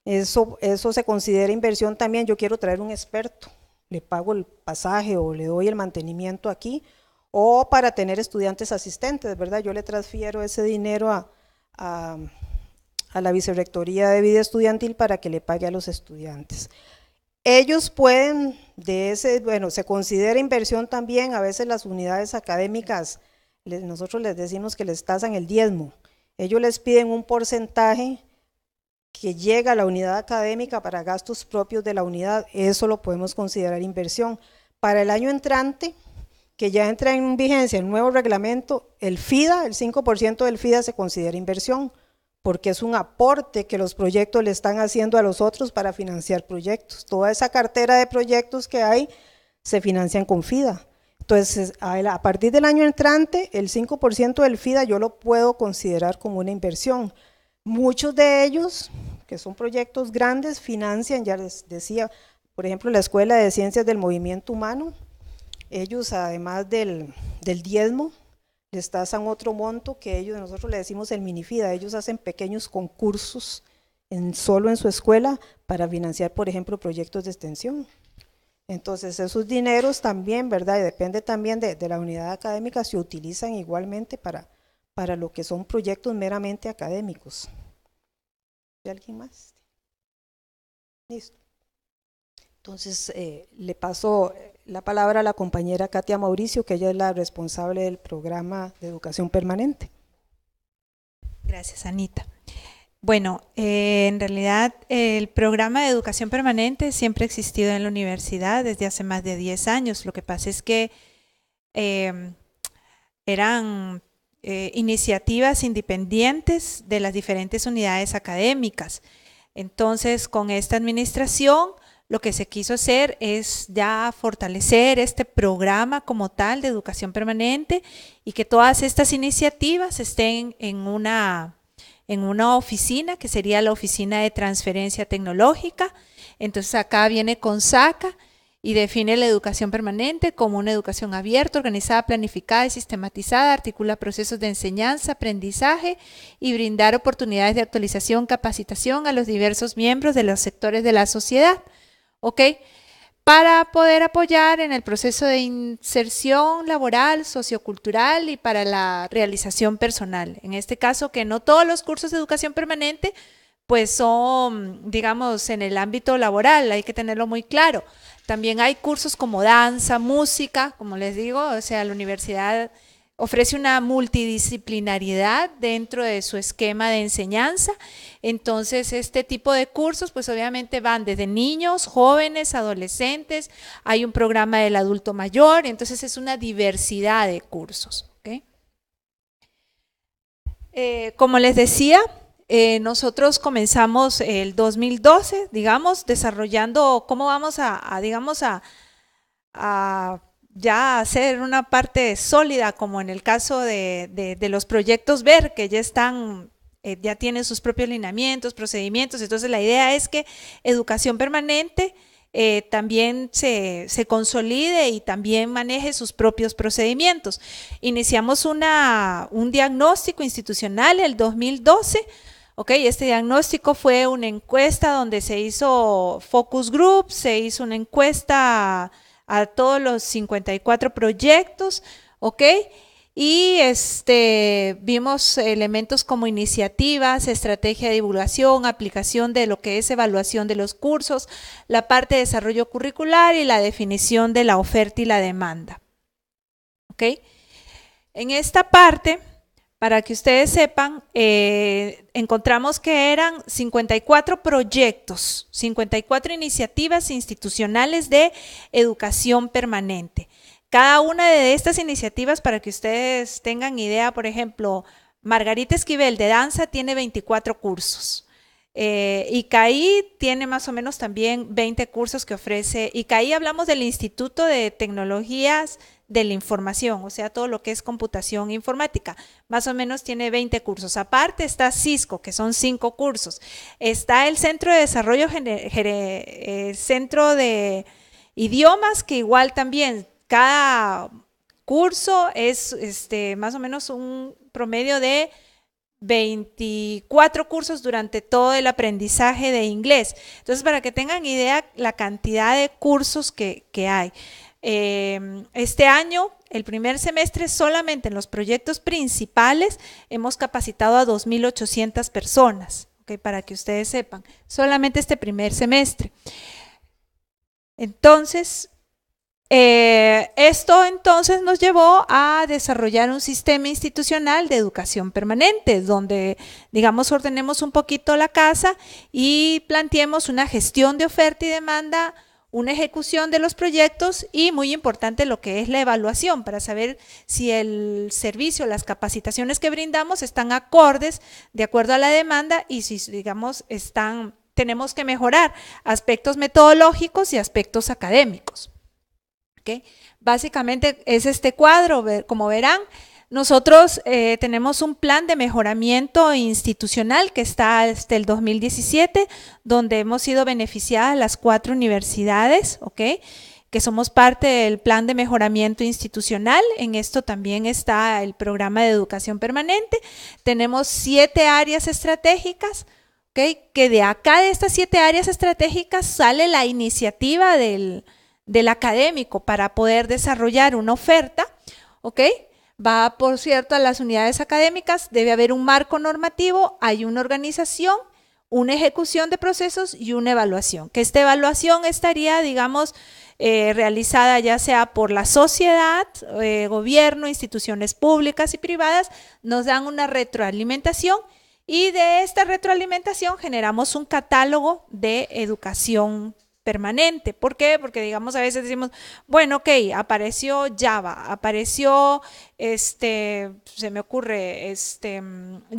Eso, eso se considera inversión también. Yo quiero traer un experto, le pago el pasaje o le doy el mantenimiento aquí, o para tener estudiantes asistentes, ¿verdad? Yo le transfiero ese dinero a, a, la Vicerrectoría de Vida Estudiantil para que le pague a los estudiantes. Ellos pueden, de ese, bueno, se considera inversión también, a veces las unidades académicas, nosotros les decimos que les tasan el diezmo, ellos les piden un porcentaje que llega a la unidad académica para gastos propios de la unidad, eso lo podemos considerar inversión. Para el año entrante, que ya entra en vigencia el nuevo reglamento, el FIDA, el 5% del FIDA se considera inversión, porque es un aporte que los proyectos le están haciendo a los otros para financiar proyectos. Toda esa cartera de proyectos que hay se financian con FIDA. Entonces, a partir del año entrante, el 5% del FIDA yo lo puedo considerar como una inversión. Muchos de ellos, que son proyectos grandes, financian, ya les decía, por ejemplo, la Escuela de Ciencias del Movimiento Humano, ellos, además del, diezmo, les tasan otro monto que ellos, nosotros le decimos el minifida, ellos hacen pequeños concursos en, solo en su escuela para financiar, por ejemplo, proyectos de extensión. Entonces, esos dineros también, ¿verdad? Y depende también de, la unidad académica, se utilizan igualmente para, para lo que son proyectos meramente académicos. alguien más? Listo. Entonces, eh, le paso la palabra a la compañera Katia Mauricio, que ella es la responsable del programa de educación permanente. Gracias, Anita. Bueno, eh, en realidad el programa de educación permanente siempre ha existido en la universidad desde hace más de 10 años. Lo que pasa es que em, eran eh, iniciativas independientes de las diferentes unidades académicas. Entonces, con esta administración lo que se quiso hacer es ya fortalecer este programa como tal de educación permanente y que todas estas iniciativas estén en una, en una oficina que sería la oficina de transferencia tecnológica. Entonces acá viene con SACA y define la educación permanente como una educación abierta, organizada, planificada y sistematizada, articula procesos de enseñanza, aprendizaje y brindar oportunidades de actualización, capacitación a los diversos miembros de los sectores de la sociedad. ¿ok? Para poder apoyar en el proceso de inserción laboral, sociocultural y para la realización personal. En este caso, que no todos los cursos de educación permanente pues son, digamos, en el ámbito laboral, hay que tenerlo muy claro. También hay cursos como danza, música, como les digo, o sea, la universidad ofrece una multidisciplinaridad dentro de su esquema de enseñanza. Entonces, este tipo de cursos, pues obviamente van desde niños, jóvenes, adolescentes, hay un programa del adulto mayor, entonces es una diversidad de cursos. Eh, como les decía, eh, nosotros comenzamos el 2012, digamos, desarrollando cómo vamos a, digamos, a ya hacer una parte sólida, como en el caso de, los proyectos VER, que ya están eh, ya tienen sus propios lineamientos, procedimientos. Entonces, la idea es que educación permanente eh, también se, consolide y también maneje sus propios procedimientos. Iniciamos una, un diagnóstico institucional el 2012. Okay, este diagnóstico fue una encuesta donde se hizo focus group, se hizo una encuesta a todos los 54 proyectos, ¿ok? Y este, vimos elementos como iniciativas, estrategia de divulgación, aplicación de lo que es evaluación de los cursos, la parte de desarrollo curricular y la definición de la oferta y la demanda. ¿Ok? En esta parte para que ustedes sepan, eh, encontramos que eran 54 proyectos, 54 iniciativas institucionales de educación permanente. Cada una de estas iniciativas, para que ustedes tengan idea, por ejemplo, Margarita Esquivel de Danza tiene 24 cursos. Eh, ICAI tiene más o menos también 20 cursos que ofrece. ICAI hablamos del Instituto de Tecnologías de la información, o sea, todo lo que es computación informática. Más o menos tiene 20 cursos. Aparte está Cisco, que son 5 cursos. Está el Centro de Desarrollo, el eh, Centro de Idiomas, que igual también cada curso es este, más o menos un promedio de 24 cursos durante todo el aprendizaje de inglés. Entonces, para que tengan idea la cantidad de cursos que, que hay. Em, este año, el primer semestre, solamente en los proyectos principales hemos capacitado a 2.800 personas, para que ustedes sepan, solamente este primer semestre. Entonces, eh, esto entonces nos llevó a desarrollar un sistema institucional de educación permanente, donde, digamos, ordenemos un poquito la casa y planteemos una gestión de oferta y demanda una ejecución de los proyectos y muy importante lo que es la evaluación para saber si el servicio, las capacitaciones que brindamos están acordes de acuerdo a la demanda y si digamos están tenemos que mejorar aspectos metodológicos y aspectos académicos. ¿Okay? Básicamente es este cuadro, como verán, nosotros eh, tenemos un plan de mejoramiento institucional que está hasta el 2017, donde hemos sido beneficiadas las cuatro universidades, ¿ok? que somos parte del plan de mejoramiento institucional. En esto también está el programa de educación permanente. Tenemos siete áreas estratégicas, ¿okay? que de acá de estas siete áreas estratégicas sale la iniciativa del, académico para poder desarrollar una oferta, ¿ok?, va, por cierto, a las unidades académicas, debe haber un marco normativo, hay una organización, una ejecución de procesos y una evaluación. Que esta evaluación estaría, digamos, eh, realizada ya sea por la sociedad, eh, gobierno, instituciones públicas y privadas, nos dan una retroalimentación y de esta retroalimentación generamos un catálogo de educación permanente. ¿Por qué? Porque digamos a veces decimos, bueno, ok, apareció Java, apareció, este, se me ocurre, este,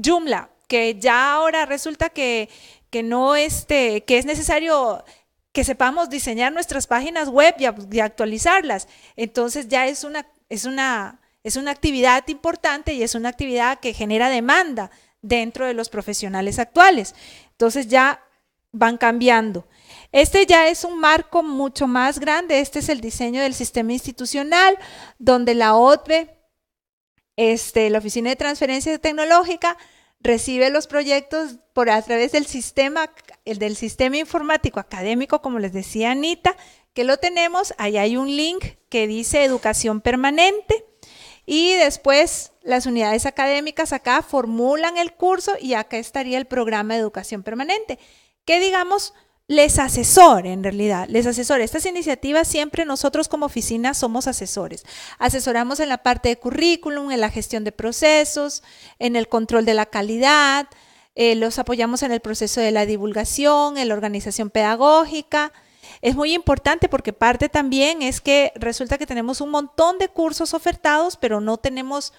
Joomla, que ya ahora resulta que, que no, este, que es necesario que sepamos diseñar nuestras páginas web y, y actualizarlas. Entonces ya es una, es una, es una actividad importante y es una actividad que genera demanda dentro de los profesionales actuales. Entonces ya van cambiando. Este ya es un marco mucho más grande. Este es el diseño del sistema institucional, donde la OTBE, este, la Oficina de Transferencia Tecnológica, recibe los proyectos por a través del sistema, el del sistema informático académico, como les decía Anita, que lo tenemos. Ahí hay un link que dice educación permanente. Y después las unidades académicas acá formulan el curso y acá estaría el programa de educación permanente, que digamos les asesore en realidad, les asesore. Estas iniciativas siempre nosotros como oficina somos asesores. Asesoramos en la parte de currículum, en la gestión de procesos, en el control de la calidad, eh, los apoyamos en el proceso de la divulgación, en la organización pedagógica. Es muy importante porque parte también es que resulta que tenemos un montón de cursos ofertados, pero no tenemos...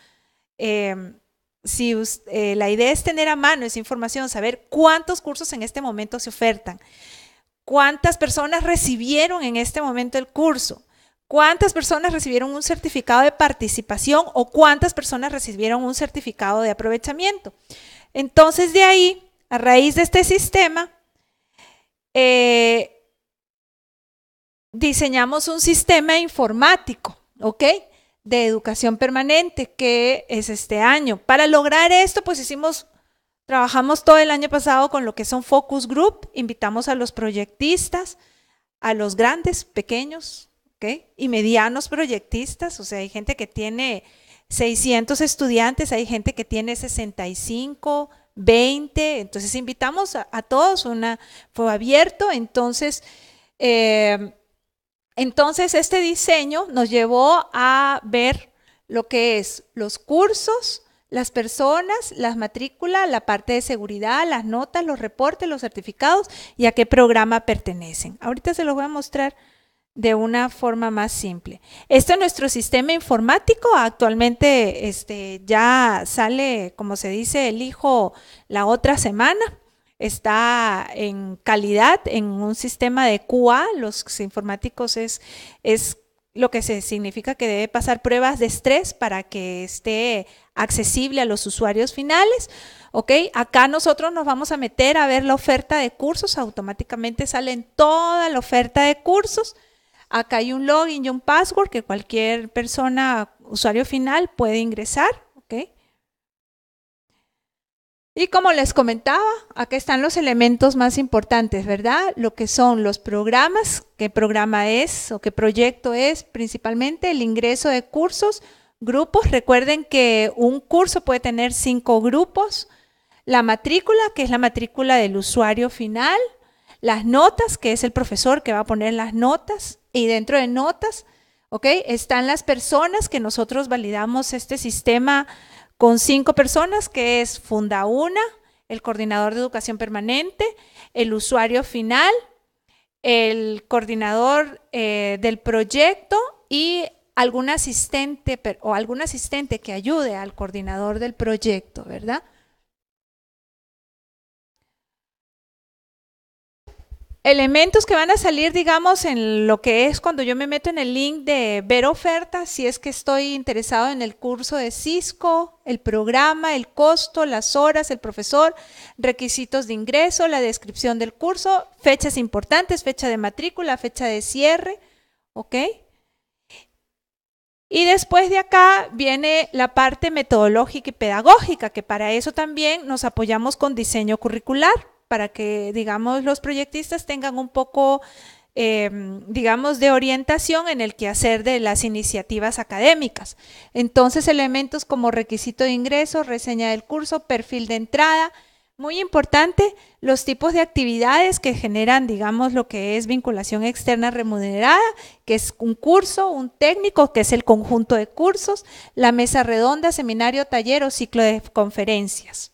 Eh, si eh, la idea es tener a mano esa información, saber cuántos cursos en este momento se ofertan, ¿Cuántas personas recibieron en este momento el curso? ¿Cuántas personas recibieron un certificado de participación o cuántas personas recibieron un certificado de aprovechamiento? Entonces, de ahí, a raíz de este sistema, eh, diseñamos un sistema informático, ¿ok? De educación permanente, que es este año. Para lograr esto, pues hicimos Trabajamos todo el año pasado con lo que son focus group, invitamos a los proyectistas, a los grandes, pequeños y medianos proyectistas, o sea, hay gente que tiene 600 estudiantes, hay gente que tiene 65, 20, entonces invitamos a, todos, una, fue abierto, entonces... Eh, entonces, este diseño nos llevó a ver lo que es los cursos, las personas, las matrículas, la parte de seguridad, las notas, los reportes, los certificados y a qué programa pertenecen. Ahorita se los voy a mostrar de una forma más simple. Este es nuestro sistema informático. Actualmente este, ya sale, como se dice, el hijo la otra semana. Está en calidad, en un sistema de QA. Los informáticos es, es lo que se significa que debe pasar pruebas de estrés para que esté accesible a los usuarios finales. ¿ok? Acá nosotros nos vamos a meter a ver la oferta de cursos, automáticamente salen toda la oferta de cursos. Acá hay un login y un password que cualquier persona, usuario final, puede ingresar, ¿ok? Y como les comentaba, acá están los elementos más importantes, ¿verdad? Lo que son los programas, qué programa es o qué proyecto es, principalmente el ingreso de cursos, grupos. Recuerden que un curso puede tener cinco grupos. La matrícula, que es la matrícula del usuario final. Las notas, que es el profesor que va a poner las notas. Y dentro de notas, ¿ok? Están las personas que nosotros validamos este sistema con cinco personas, que es Funda Una, el coordinador de educación permanente, el usuario final, el coordinador eh, del proyecto y algún asistente o algún asistente que ayude al coordinador del proyecto, ¿verdad? Elementos que van a salir, digamos, en lo que es cuando yo me meto en el link de ver ofertas, si es que estoy interesado en el curso de Cisco, el programa, el costo, las horas, el profesor, requisitos de ingreso, la descripción del curso, fechas importantes, fecha de matrícula, fecha de cierre, ¿ok? Y después de acá viene la parte metodológica y pedagógica, que para eso también nos apoyamos con diseño curricular, para que, digamos, los proyectistas tengan un poco, em, digamos, de orientación en el que hacer de las iniciativas académicas. Entonces, elementos como requisito de ingreso, reseña del curso, perfil de entrada, muy importante, los tipos de actividades que generan, digamos, lo que es vinculación externa remunerada, que es un curso, un técnico, que es el conjunto de cursos, la mesa redonda, seminario, taller o ciclo de conferencias.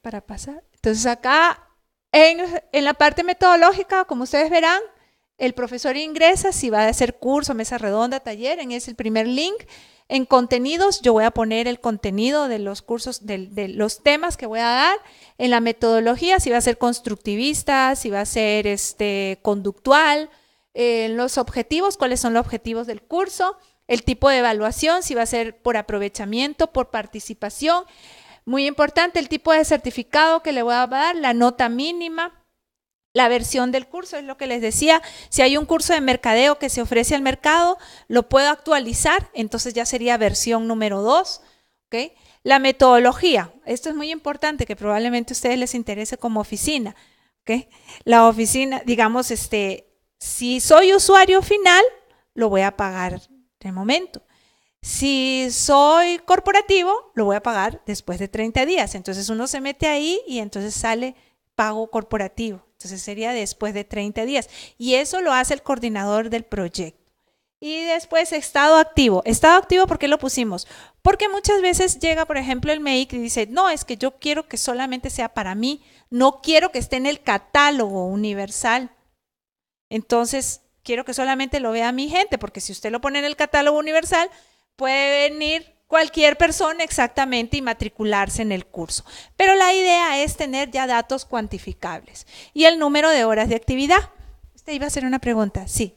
Para pasar. Entonces acá, en, la parte metodológica, como ustedes verán, el profesor ingresa, si va a hacer curso, mesa redonda, taller, en ese el primer link, en contenidos, yo voy a poner el contenido de los cursos, de, los temas que voy a dar. En la metodología, si va a ser constructivista, si va a ser este, conductual. En eh, los objetivos, cuáles son los objetivos del curso. El tipo de evaluación, si va a ser por aprovechamiento, por participación. Muy importante el tipo de certificado que le voy a dar, la nota mínima, la versión del curso, es lo que les decía, si hay un curso de mercadeo que se ofrece al mercado, lo puedo actualizar, entonces ya sería versión número 2. La metodología, esto es muy importante que probablemente a ustedes les interese como oficina. La oficina, digamos, este, si soy usuario final, lo voy a pagar de momento. Si soy corporativo, lo voy a pagar después de 30 días. Entonces uno se mete ahí y entonces sale pago corporativo. Entonces sería después de 30 días. Y eso lo hace el coordinador del proyecto. Y después estado activo. Estado activo, ¿por qué lo pusimos? Porque muchas veces llega, por ejemplo, el MEIC y dice, no, es que yo quiero que solamente sea para mí, no quiero que esté en el catálogo universal. Entonces, quiero que solamente lo vea mi gente, porque si usted lo pone en el catálogo universal, puede venir cualquier persona exactamente y matricularse en el curso. Pero la idea es tener ya datos cuantificables y el número de horas de actividad. Usted iba a hacer una pregunta, sí.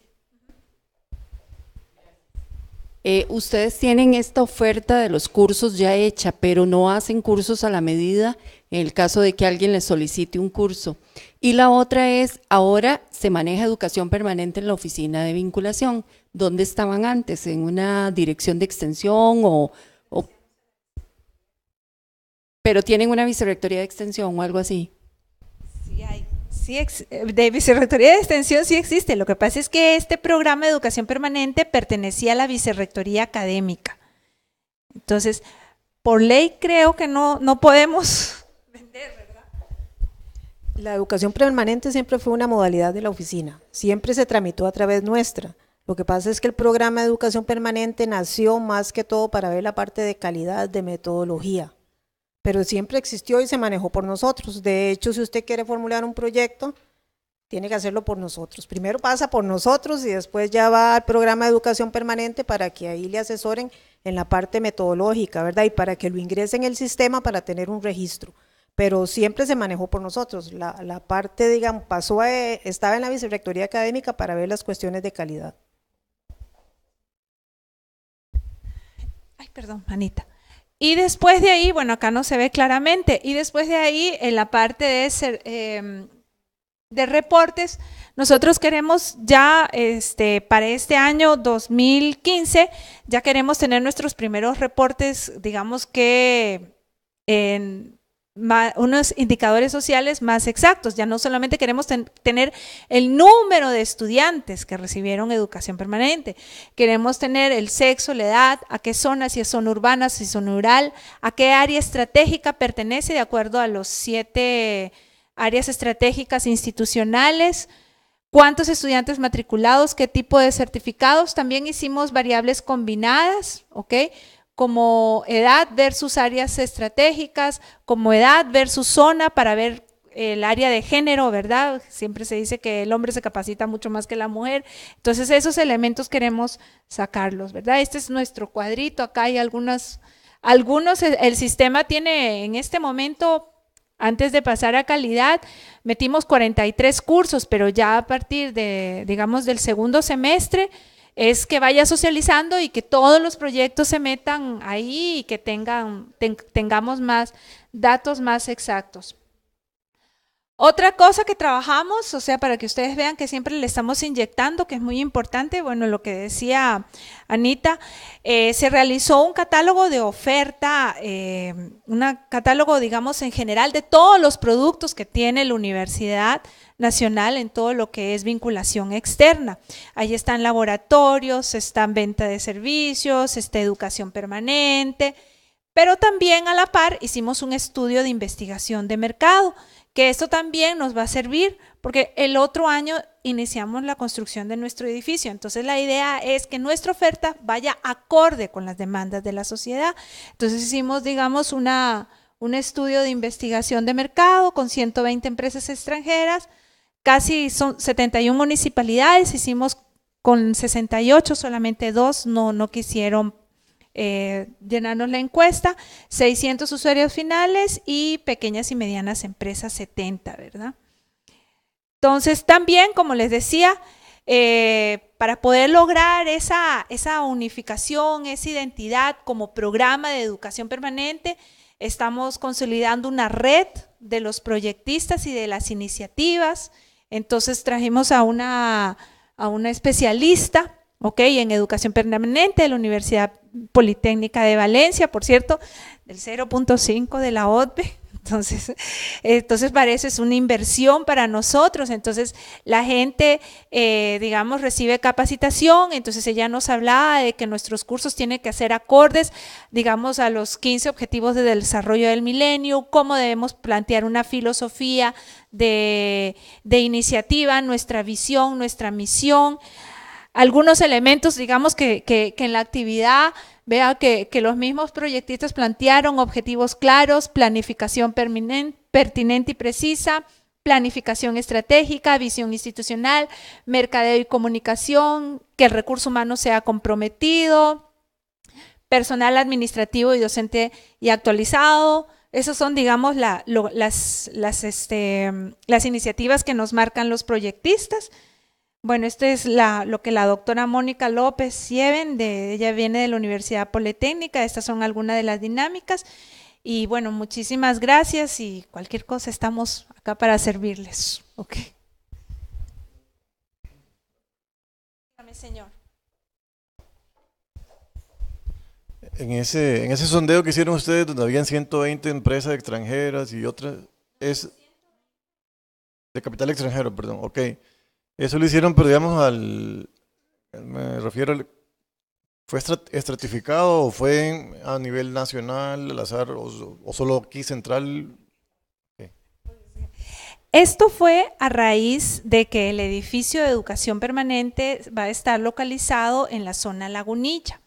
Eh, ustedes tienen esta oferta de los cursos ya hecha, pero no hacen cursos a la medida en el caso de que alguien les solicite un curso. Y la otra es, ahora se maneja educación permanente en la oficina de vinculación. ¿Dónde estaban antes? ¿En una dirección de extensión pero tienen una vicerrectoría de extensión o algo así. Sí, hay, sí de vicerrectoría de extensión sí existe. Lo que pasa es que este programa de educación permanente pertenecía a la vicerrectoría académica. Entonces, por ley creo que no, no podemos la educación permanente siempre fue una modalidad de la oficina, siempre se tramitó a través nuestra. Lo que pasa es que el programa de educación permanente nació más que todo para ver la parte de calidad, de metodología, pero siempre existió y se manejó por nosotros. De hecho, si usted quiere formular un proyecto, tiene que hacerlo por nosotros. Primero pasa por nosotros y después ya va al programa de educación permanente para que ahí le asesoren en la parte metodológica, ¿verdad? Y para que lo ingresen en el sistema para tener un registro pero siempre se manejó por nosotros. La, parte, digamos, pasó a, eh, estaba en la vicerrectoría académica para ver las cuestiones de calidad. Ay, perdón, manita. Y después de ahí, bueno, acá no se ve claramente, y después de ahí, en la parte de, em, de reportes, nosotros queremos ya este, para este año 2015, ya queremos tener nuestros primeros reportes, digamos que en unos indicadores sociales más exactos. Ya no solamente queremos tener el número de estudiantes que recibieron educación permanente, queremos tener el sexo, la edad, a qué zona, si es zona urbana, si es rural, a qué área estratégica pertenece de acuerdo a los siete áreas estratégicas institucionales cuántos estudiantes matriculados, qué tipo de certificados. También hicimos variables combinadas, ¿ok? como edad versus áreas estratégicas, como edad versus zona para ver el área de género, ¿verdad? Siempre se dice que el hombre se capacita mucho más que la mujer. Entonces esos elementos queremos sacarlos, ¿verdad? Este es nuestro cuadrito. Acá hay algunas, algunos, el, sistema tiene en este momento, antes de pasar a calidad, metimos 43 cursos, pero ya a partir de, digamos, del segundo semestre, es que vaya socializando y que todos los proyectos se metan ahí y que tengan, tengamos más datos más exactos. Otra cosa que trabajamos, o sea, para que ustedes vean que siempre le estamos inyectando, que es muy importante, bueno, lo que decía Anita, eh, se realizó un catálogo de oferta, eh, un catálogo, digamos, en general de todos los productos que tiene la Universidad Nacional en todo lo que es vinculación externa. Ahí están laboratorios, están venta de servicios, está educación permanente, pero también a la par hicimos un estudio de investigación de mercado que esto también nos va a servir porque el otro año iniciamos la construcción de nuestro edificio. Entonces la idea es que nuestra oferta vaya acorde con las demandas de la sociedad. Entonces hicimos, digamos, una, un estudio de investigación de mercado con 120 empresas extranjeras, casi son 71 municipalidades, hicimos con 68, solamente dos no, no quisieron eh, llenarnos la encuesta, 600 usuarios finales y pequeñas y medianas empresas 70, ¿verdad? Entonces, también, como les decía, eh, para poder lograr esa, esa unificación, esa identidad como programa de educación permanente, estamos consolidando una red de los proyectistas y de las iniciativas. Entonces trajimos a una, a una especialista ¿ok? En educación permanente de la Universidad Politécnica de Valencia, por cierto, del 0.5 de la OTPE, Entonces, entonces parece es una inversión para nosotros. Entonces, la gente, eh, digamos, recibe capacitación. Entonces, ella nos hablaba de que nuestros cursos tienen que hacer acordes, digamos, a los 15 objetivos de desarrollo del milenio, cómo debemos plantear una filosofía de, de iniciativa, nuestra visión, nuestra misión algunos elementos, digamos, que, en la actividad vea que, los mismos proyectistas plantearon objetivos claros, planificación pertinente y precisa, planificación estratégica, visión institucional, mercadeo y comunicación, que el recurso humano sea comprometido, personal administrativo y docente y actualizado. Esas son, digamos, las, este, las iniciativas que nos marcan los proyectistas. Bueno, esto es la, lo que la doctora Mónica López Sieven, de, ella viene de la Universidad Politécnica, estas son algunas de las dinámicas. Y bueno, muchísimas gracias y cualquier cosa estamos acá para servirles. Ok. Señor. En ese, en ese sondeo que hicieron ustedes, donde habían 120 empresas extranjeras y otras, es de capital extranjero, perdón, ok. Eso lo hicieron, pero digamos, al. Me refiero al. ¿Fue estratificado o fue a nivel nacional, al azar, o, solo aquí central? Esto fue a raíz de que el edificio de educación permanente va a estar localizado en la zona lagunilla.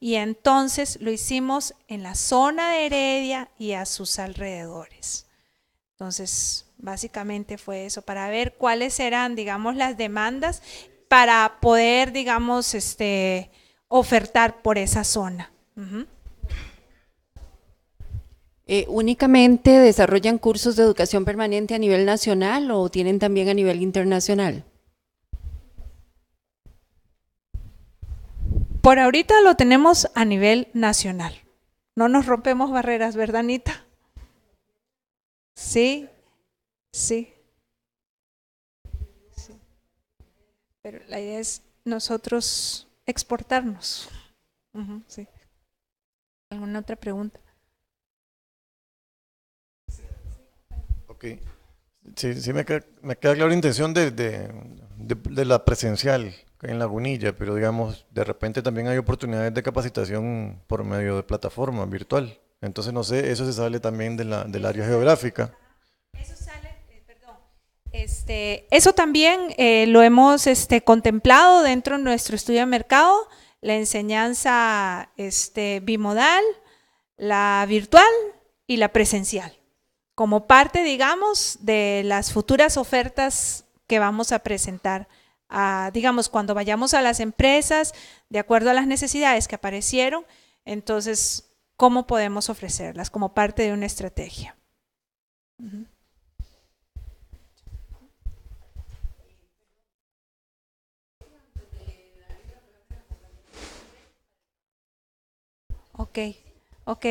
Y entonces lo hicimos en la zona de Heredia y a sus alrededores. Entonces, Básicamente fue eso, para ver cuáles eran, digamos, las demandas para poder, digamos, este, ofertar por esa zona. Eh, ¿Únicamente desarrollan cursos de educación permanente a nivel nacional o tienen también a nivel internacional? Por ahorita lo tenemos a nivel nacional. No nos rompemos barreras, ¿verdad, Anita? Sí, Sí. Pero la idea es nosotros exportarnos. ¿Alguna otra pregunta? Ok. Sí, sí me, queda, me clara la intención de, de, la presencial en Lagunilla, pero digamos, de repente también hay oportunidades de capacitación por medio de plataforma virtual. Entonces, no sé, eso se sale también la, del área geográfica. Este, eso también eh, lo hemos este, contemplado dentro de nuestro estudio de mercado, la enseñanza este, bimodal, la virtual y la presencial, como parte, digamos, de las futuras ofertas que vamos a presentar. digamos, cuando vayamos a las empresas, de acuerdo a las necesidades que aparecieron, entonces, ¿cómo podemos ofrecerlas como parte de una estrategia? Ok, ok.